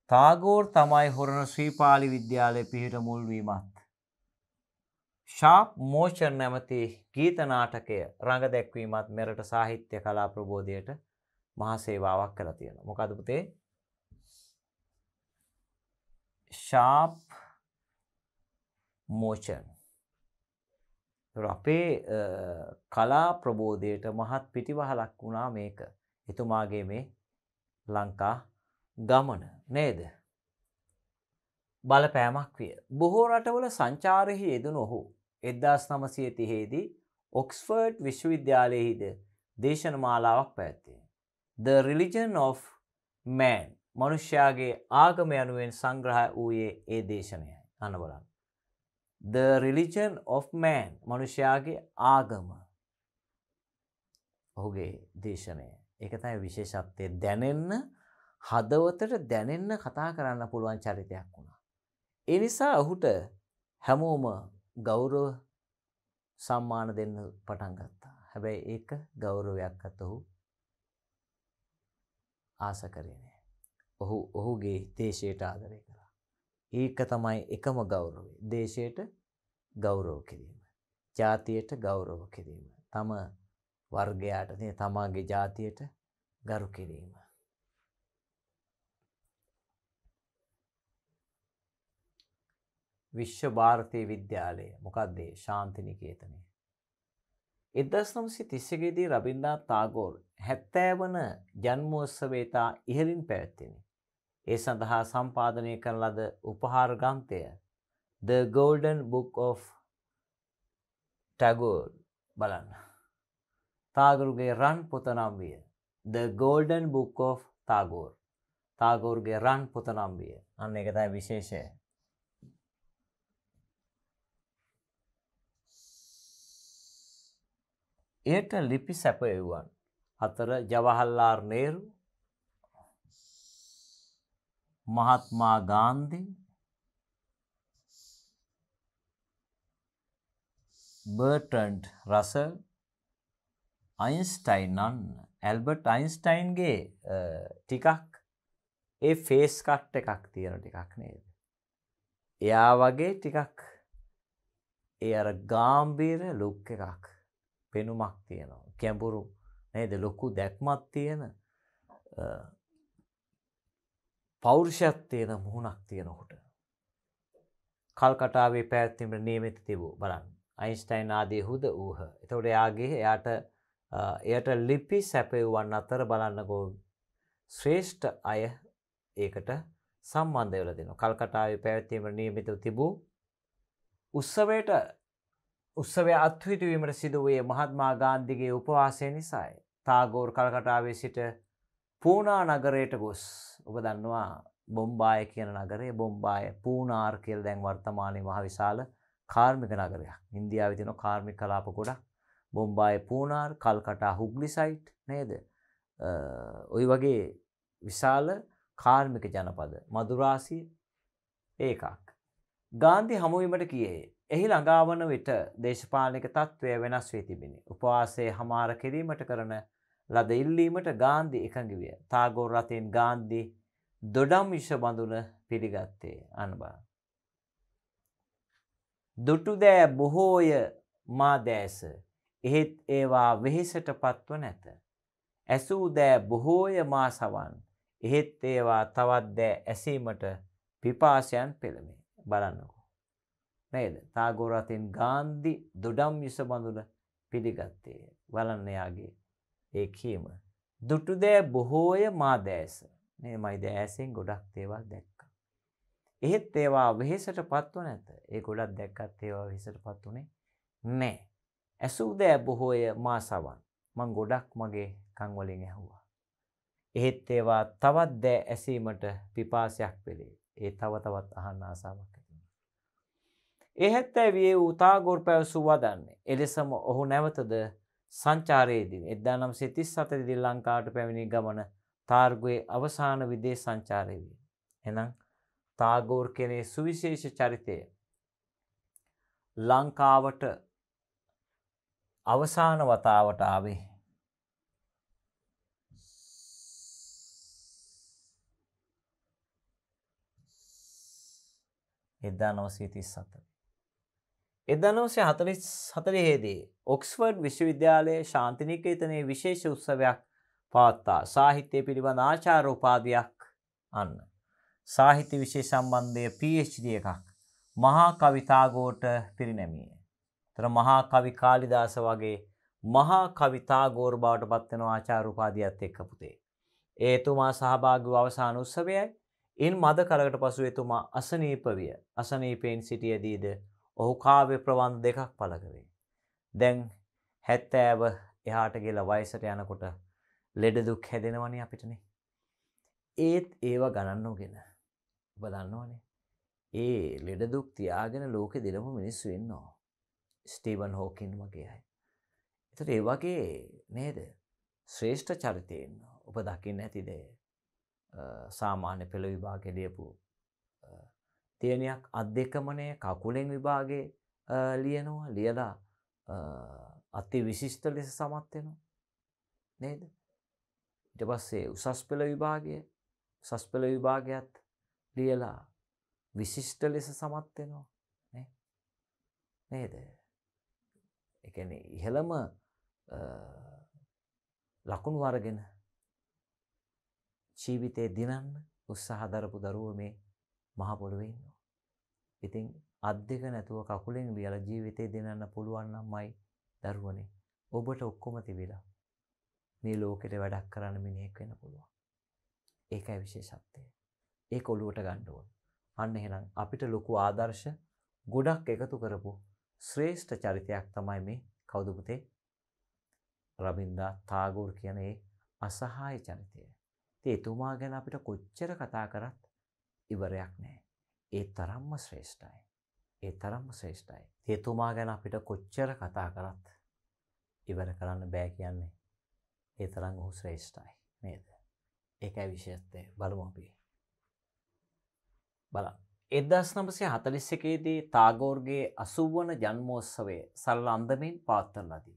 තාගෝර් තමයි හොරන ශ්‍රීපාලි විද්‍යාලය පිහිට මුල්වීමත්. ශාප් මෝෂන් නැමති ගීතනාටකය රඟ දැක්වීමත් මෙරට සාහිත්‍ය කලා ප්‍රබෝධයට මහසේවාවක් කර තියෙන. මොකදපුතේ ශාප් මෝෂන් අපේ කලා ප්‍රබෝධයට මහත් පිටිවහලක් වුණා මේක එතුමාගේ මේ ලංකා ගමන නේද. බලපෑමක් විය. බොහෝ රටවල සංචාරහි යෙදන ඔහු එදදාස් නමසය තිහේදී ඔක්ස්ෆර්ඩ් විශ්වවිද්‍යාලයෙහිද දේශන මාලාවක් පැත්තේ. The Religion of Man මනුෂ්‍යයාගේ ආගම යනුවෙන් සංග්‍රහ වූයේ ඒ දේශනයයි අනවලන්න. the religion of man මනුෂ්‍යයාගේ ආගම ඔහුගේ දේශනය ඒකතයි විශේෂත්වය දැනෙන්න හදවතට දැනෙන්න කතා කරන්න පුළුවන් චරිතයක් වුණා. ඒ නිසා ඔහුට හැමෝම ගෞරව සම්මාන දෙන්න පටන් ගත්තා. හැබැයි ඒක ගෞරවයක් අත ඔහු ආස කරේ නෑ. ඔහු ඔහුගේ දේශයට ආදරය කරා. ඒක තමයි එකම ගෞරවය. දේශයට ගෞරව කිරීම. ජාතියට ගෞරව කිරීම. තම වර්ගයාට තමාගේ ජාතියට ගරු කිරීම. විශ්ව භාරතය විද්‍යාලය මොකක්දේ ශාන්තිනිකේතනය. එදස්නම් සි තිස්සගේදී රබින්දා තාගෝල් හැත්තෑවන ජන්මෝස්සවේතා ඉහලින් පැවැත්තිනි. ඒ සඳහා සම්පාදනය කරන ලද උපහාර ග්‍රන්ථය The Golden Book of Tagore බලන්න. තාගරුගේ රන් පොත නම් විය. The Golden Book of Tagore. තාගෝර්ගේ රන් පොත නම් විය. අන්න එක තමයි විශේෂය. එයට ලිපි සැපයුවන්. හතර Jawaharlal Nehru Mahatma Gandhi Bertrand Russell Einstein අන්න ඇල්බට් අයින්ස්ටයින්ගේ ටිකක් ඒ ෆේස් කට් එකක් තියෙන ටිකක් නේද. එයා වගේ ටිකක් ඒ අර ගාම්බීර ලොක් එකක් පෙනුමක් තියෙනවා කැඹුරු නේද ලොකු දැක්මත් තියෙන පෞරුෂයක් තියෙන මුහුණක් තියෙනකොට. කල්කටාවේ පැත්තිමට නියමෙති තිබූ බලන් අයින්ස්ටයින් ආදී හුද වූහ. එතවට යාගේ එයට එයට ලිපි සැපයවුවන් අතර බලන්නකෝ ශ්‍රේෂ්ඨ අය ඒකට සම්බන්ධයවල දෙන කල්කටාව පැවැත්වීමට නියමිතව තිබූ උත්සවයට උත්සවය අත්විටවීමට සිදුවේ මහත්මා ගාන්ධිගේ උපවාසය නිසායි. තාගෝර් කල්කටාවේ සිට පූනා නගරයට ගොස් ඔබ දන්නවා බොම්බාය කියන නගරේ බොම්බාය පූනාර් කියල දැන් වර්තමානය මහ විශාල කාර්මික නගරයක් ඉන්දියාව තින කාර්මික කලාප ගොඩක් බොම්බාය පූනාර් කල්කටා හුග්ලි සයිට් නේද ඔයි වගේ විශාල කාර්මික ජනපද මදුරාසිය ඒකක්. ගාන්ධි හමුවීමට කියේ එහි ළඟාවන විට දේශපාලික තත්ත්වය වෙනස් වී තිබිණි. උපවාසේ හමාර කිරීමට කරන ලද ඉල්ලීමට ගාන්ධි එකඟ විය. තාගෝ රතෙන් ගාන්ධි දොඩම් විෂ බඳුන පිළිගත්තේ අනබා. දුටුදෑ බොහෝය මා දෑස එහෙත් ඒවා වෙහෙසට පත්ව නැත. ඇසූදෑ බොහෝය මා සවන් එහෙත් ඒවා තවත් දෑ ඇසීමට පිපාසයන් පෙළමේ බලන්නකෝ. නේද තාගෝරතින් ගාන්ධි දොඩම් යුස බඳුල පිළිගත්තේ වලන්නයාගේ ඒකීම. දුටු දෑ බොහෝය මා දෑස මේ මයි දෑසෙන් ගොඩක් තේවා දැක්ක. එහෙත් ඒවා වෙහෙසට පත්ව නැත ඒ ගොඩක් දැක්කත් ඒවා වෙසට පත් වනේ නෑ. ඇසූදෑ බොහෝය මා සවන් මං ගොඩක් මගේ කංවලින් ඇහුවා. එහෙත් ඒවා තවත් දෑ ඇසීමට පිපාසයක් පෙළේ ඒ තව තවත් අහන්න ආසාවක් ඇතින. එහෙත් ඇවිය උතාගොර් පැවසු වදන්නේ එලෙසම ඔහු නැවතද සංචාරයේදී 1937 දී ලංකාවට පැමිණි ගමන තාර්ගුවේ අවසාන විදේශ සංචාරය විය. එහෙනම් තාගෝර් කෙනේ සුවිශේෂ චරිතය ලංකාවට අවසාන වතාවට ආවේ එදා නවසීතිස් සත. එදා නවසේ හතලිස් හතරහේදී ඔක්ස්ෆර්ඩ් විශ්වවිද්‍යාලයේ ශාන්තිනිකේතනයේ විශේෂ උත්සවයක් පවත්තා සාහිත්‍යය පිළිබඳ ආචාරෝපාදයක් අන්න. සාහිත්‍ය විශේ සම්බන්ධය PhD එකක් මහා කවිතාගෝට පිරිනැමිය. තර මහා කවි කාලිදාස වගේ මහා කවිතාගෝර බවට පත්වන ආචාරෝපාදයක්ත් එක් පුතේ. ඒතුමා සහභාග අවසාන උත්සවයයි ඉන් මද කලකට පසු එතුමා අසනීපවිය අසනීපයෙන් සිටියදීද ඔහු කාව්‍ය ප්‍රවන් දෙකක් පළකවේ. දැන් හැත්තෑව එහාට කියලා වයසට යනකොට ලෙඩ දුක් හැදෙනවනේ අපිටනේ. ඒත් ඒව ගණන්නෝගෙන ඔබ දන්නවනේ. ඒ ලෙඩ දුක් තියාගෙන ලෝකෙ දෙලම මිනිස්සු ඉන්නවා. ස්ටීවන් හෝකින් වගේ අය. එතකොට ඒ වගේ නේද? ශ්‍රේෂ්ඨ චරිතයෙන් ඔබ දකින්න ඇතිද සාමාන්‍ය පෙළ විභාගෙ ලියපු තියෙනයක් අත් දෙකමනේ කකුලෙන් විභාගේ ලියනවා ලියලා අති විශිෂ්ට ලෙස සමත්වෙනවා නේද ඉට පස්සේ උසස් පෙළ විභාගය සස් පෙළ විභාගයත් ලියලා විශිෂ්ට ලෙස සමත්වෙනවා නේද එකන ඉහළම ලකුණු වරගෙන ජීවිතය දිනන්න උත්සාහදරපු දරුව මේ මහපොළුවෙන්නවා ඉතින් අත් දෙක නැතුව කකුලෙන් ලියලා ජීවිතේ දෙනන්න පුළුවන් නම්මයි දරුවනේ. ඔබට ඔක්කොම තිබිලා. මේ ලෝකෙට වැඩක් කරන්න මිනිහෙක් වෙන්න පුළුවන්. ඒකයි විශේෂත්වය. ඒක ඔළුවට ගන්න ඕන. අන්න එහෙනම් අපිට ලොකු ආදර්ශ ගොඩක් එකතු කරපු ශ්‍රේෂ්ඨ චරිතයක් තමයි මේ කවුද පුතේ? රබින්දා ටාගෝර් කියන ඒ අසහාය චරිතය. ඉතින් එතුමා ගැන අපිට කොච්චර කතා කරත් ඉවරයක් නැහැ. ඒ තරම්ම ශ්‍රේෂ්ඨයි. ඒ තරම්ම ශ්‍රේෂ්ඨයි. තේතුමා ගැන අපිට කොච්චර කතා කරත් ඉවර කරන්න බෑ කියන්නේ. ඒ තරම් ඔහු ශ්‍රේෂ්ඨයි නේද? ඒකයි විශේෂත්වය. බලමු අපි. බලන්න. 1941 දී ටාගෝර්ගේ 80වන ජන්මෝත්සවය සරල අන්දමින් පවත්වන ලදී.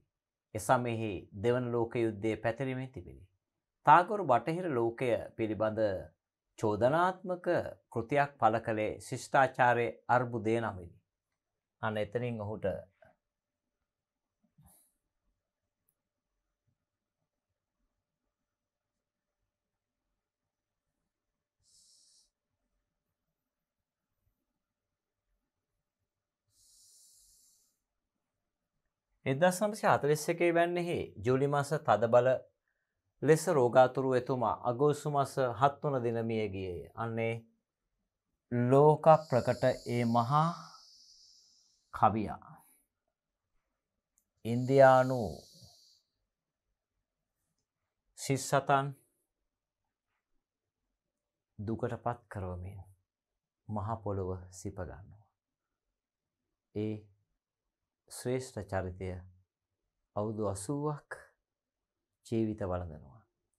එසමෙහි දෙවන ලෝක යුද්ධය පැතිරීමෙන් තිබිණි. තාගොරු බටහිර ලෝකය පිළිබඳ චෝදනාත්මක කෘතියක් පල කළේ ශිෂ්ඨාචාරය අර්බුදය නමිනි. අන්න එතනින් ඔහුට එදසම්සි හතලෙස් එකේ වැන්නෙහි ජූලි මස තදබල ලෙස රෝගාතුරු එතුමා අගෝසු මස හත්වන දිනමියගියේ අන්නේ ලෝක ප්‍රකට ඒ මහා කවියා ඉන්දයානු සිස්සතන් දුකට පත් කරවමින් මහපොළොව සිපගන්නවා. ඒ ශ්‍රේෂ්ඨ චරිතය අවුදු අසුවක් ජීවිත වලඳනවා.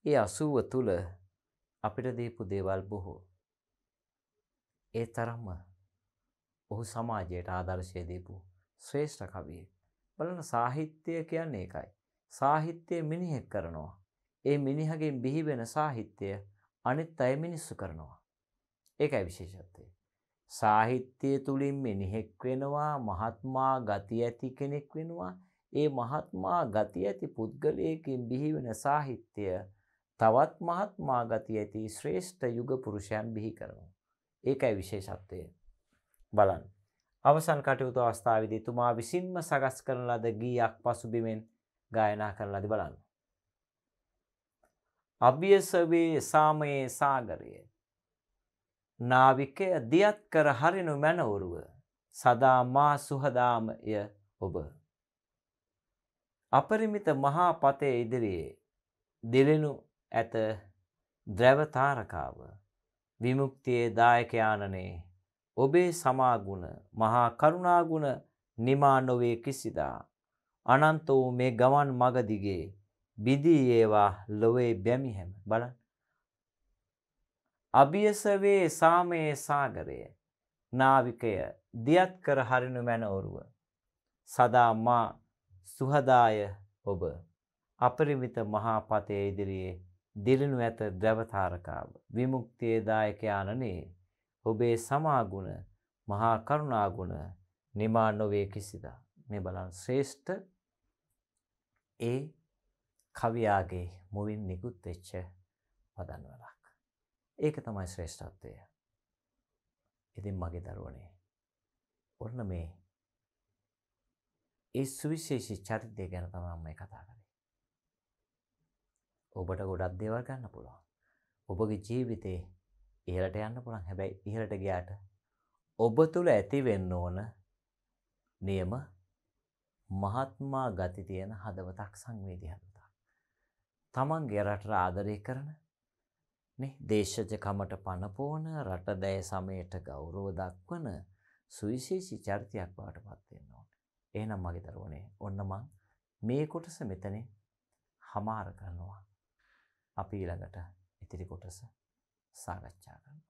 ඒ අසුව තුළ අපිට දීපු දේවල් බොහෝ. ඒ තරම්ම ඔහු සමාජයට ආදර්ශය දීපු ශ්‍රේෂ්ඨ කවියෙක්. බලන සාහිත්‍යය කියන්නේ එකයි. සාහිත්‍යය මිනිහෙක් කරනවා. ඒ මිනිහගෙන් බිහිවෙන සාහිත්‍යය අනිත් අය මිනිස්සු කරනවා. ඒකයි විශේෂත්වය. සාහිත්‍යය තුළින් මිනිහෙක් වෙනවා මහත්මා ගති ඇති කෙනෙක් වෙනවා ඒ මහත්මා ගති ඇති පුද්ගලයකින් බිහිවෙන සාහිත්‍යය තවත් මහත්මා ගති ඇති ශ්‍රේෂ්ඨ යුග පුරුෂයන් බිහි කරනවා. ඒකයි විශේෂත්වය. බලන්. අවසන් කටයුතු අවස්ථාවදී තුමා විසින්ම සකස් කරන ලද ගීයක් පසුබිමෙන් ගායනා කරන ලද බලන්න. අභියසවේ සාමයේ සාගරය. නාවිකය දියත් කර හරිනු මැනවුරුව සදා මා සුහදාමය ඔබ. අපරිමිත මහා පතය ඉදිරියේ දෙලෙනු ඇත ද්‍රැවතාරකාව විමුක්තියේ දායකයානනේ ඔබේ සමාගුණ මහා කරුණාගුණ නිමා නොවේ කිසිදා. අනන්ත වූ මේ ගමන් මගදිගේ බිදී ඒවා ලොවේ බැමිහැම බලන්. අභියසවේ සාමයේ සාගරය නාවිකය දියත් කර හරිනු මැනවරුව. සදා මා සුහදාය ඔබ අපරිමිත මහා පතය ඉදිරියේ දිලිනු ඇත ද්‍රවතාරකාව විමුක්තියදායක යානනේ ඔබේ සමාගුණ මහා කරුණාගුණ නිමා නොවේ කිසිදා මේ බලන් ශ්‍රේෂ්ඨ ඒ කවියාගේ මුවින් නිකුත් වෙච්ච පදන්වලක් ඒක තමයි ශ්‍රේෂ්ඨත්වය ඉතින් මගේ දරුවනේ ඔන්න මේ ඒ සුවිශේෂී චරිතය ගැන තමයි මම කතා කරන්නේ. ඔබට ගොඩක් දේවල් ගන්න පුළුවන්. ඔබගේ ජීවිතේ ඉහලට යන්න පුළන් හැබැයි ඉහලට ගයාට ඔබ තුළ ඇති වෙන්න ඕන නියම මහත්මා ගති තියෙන හදවතක් සංවේදිහනතා. තමන්ගේ රට ආදරය කරන දේශජකමට පණපෝන රට දැය සමයට ගෞරව දක්වන සුවිශේෂි චරිතයක් බාට පත්වෙන්න ඕන. ඒනම් මගේ දරුවනේ ඔන්න මං මේ කොටස මෙතනේ හමාර කරනවා. අපි ඊළඟට ඉතිරි කොටස ثابت کردن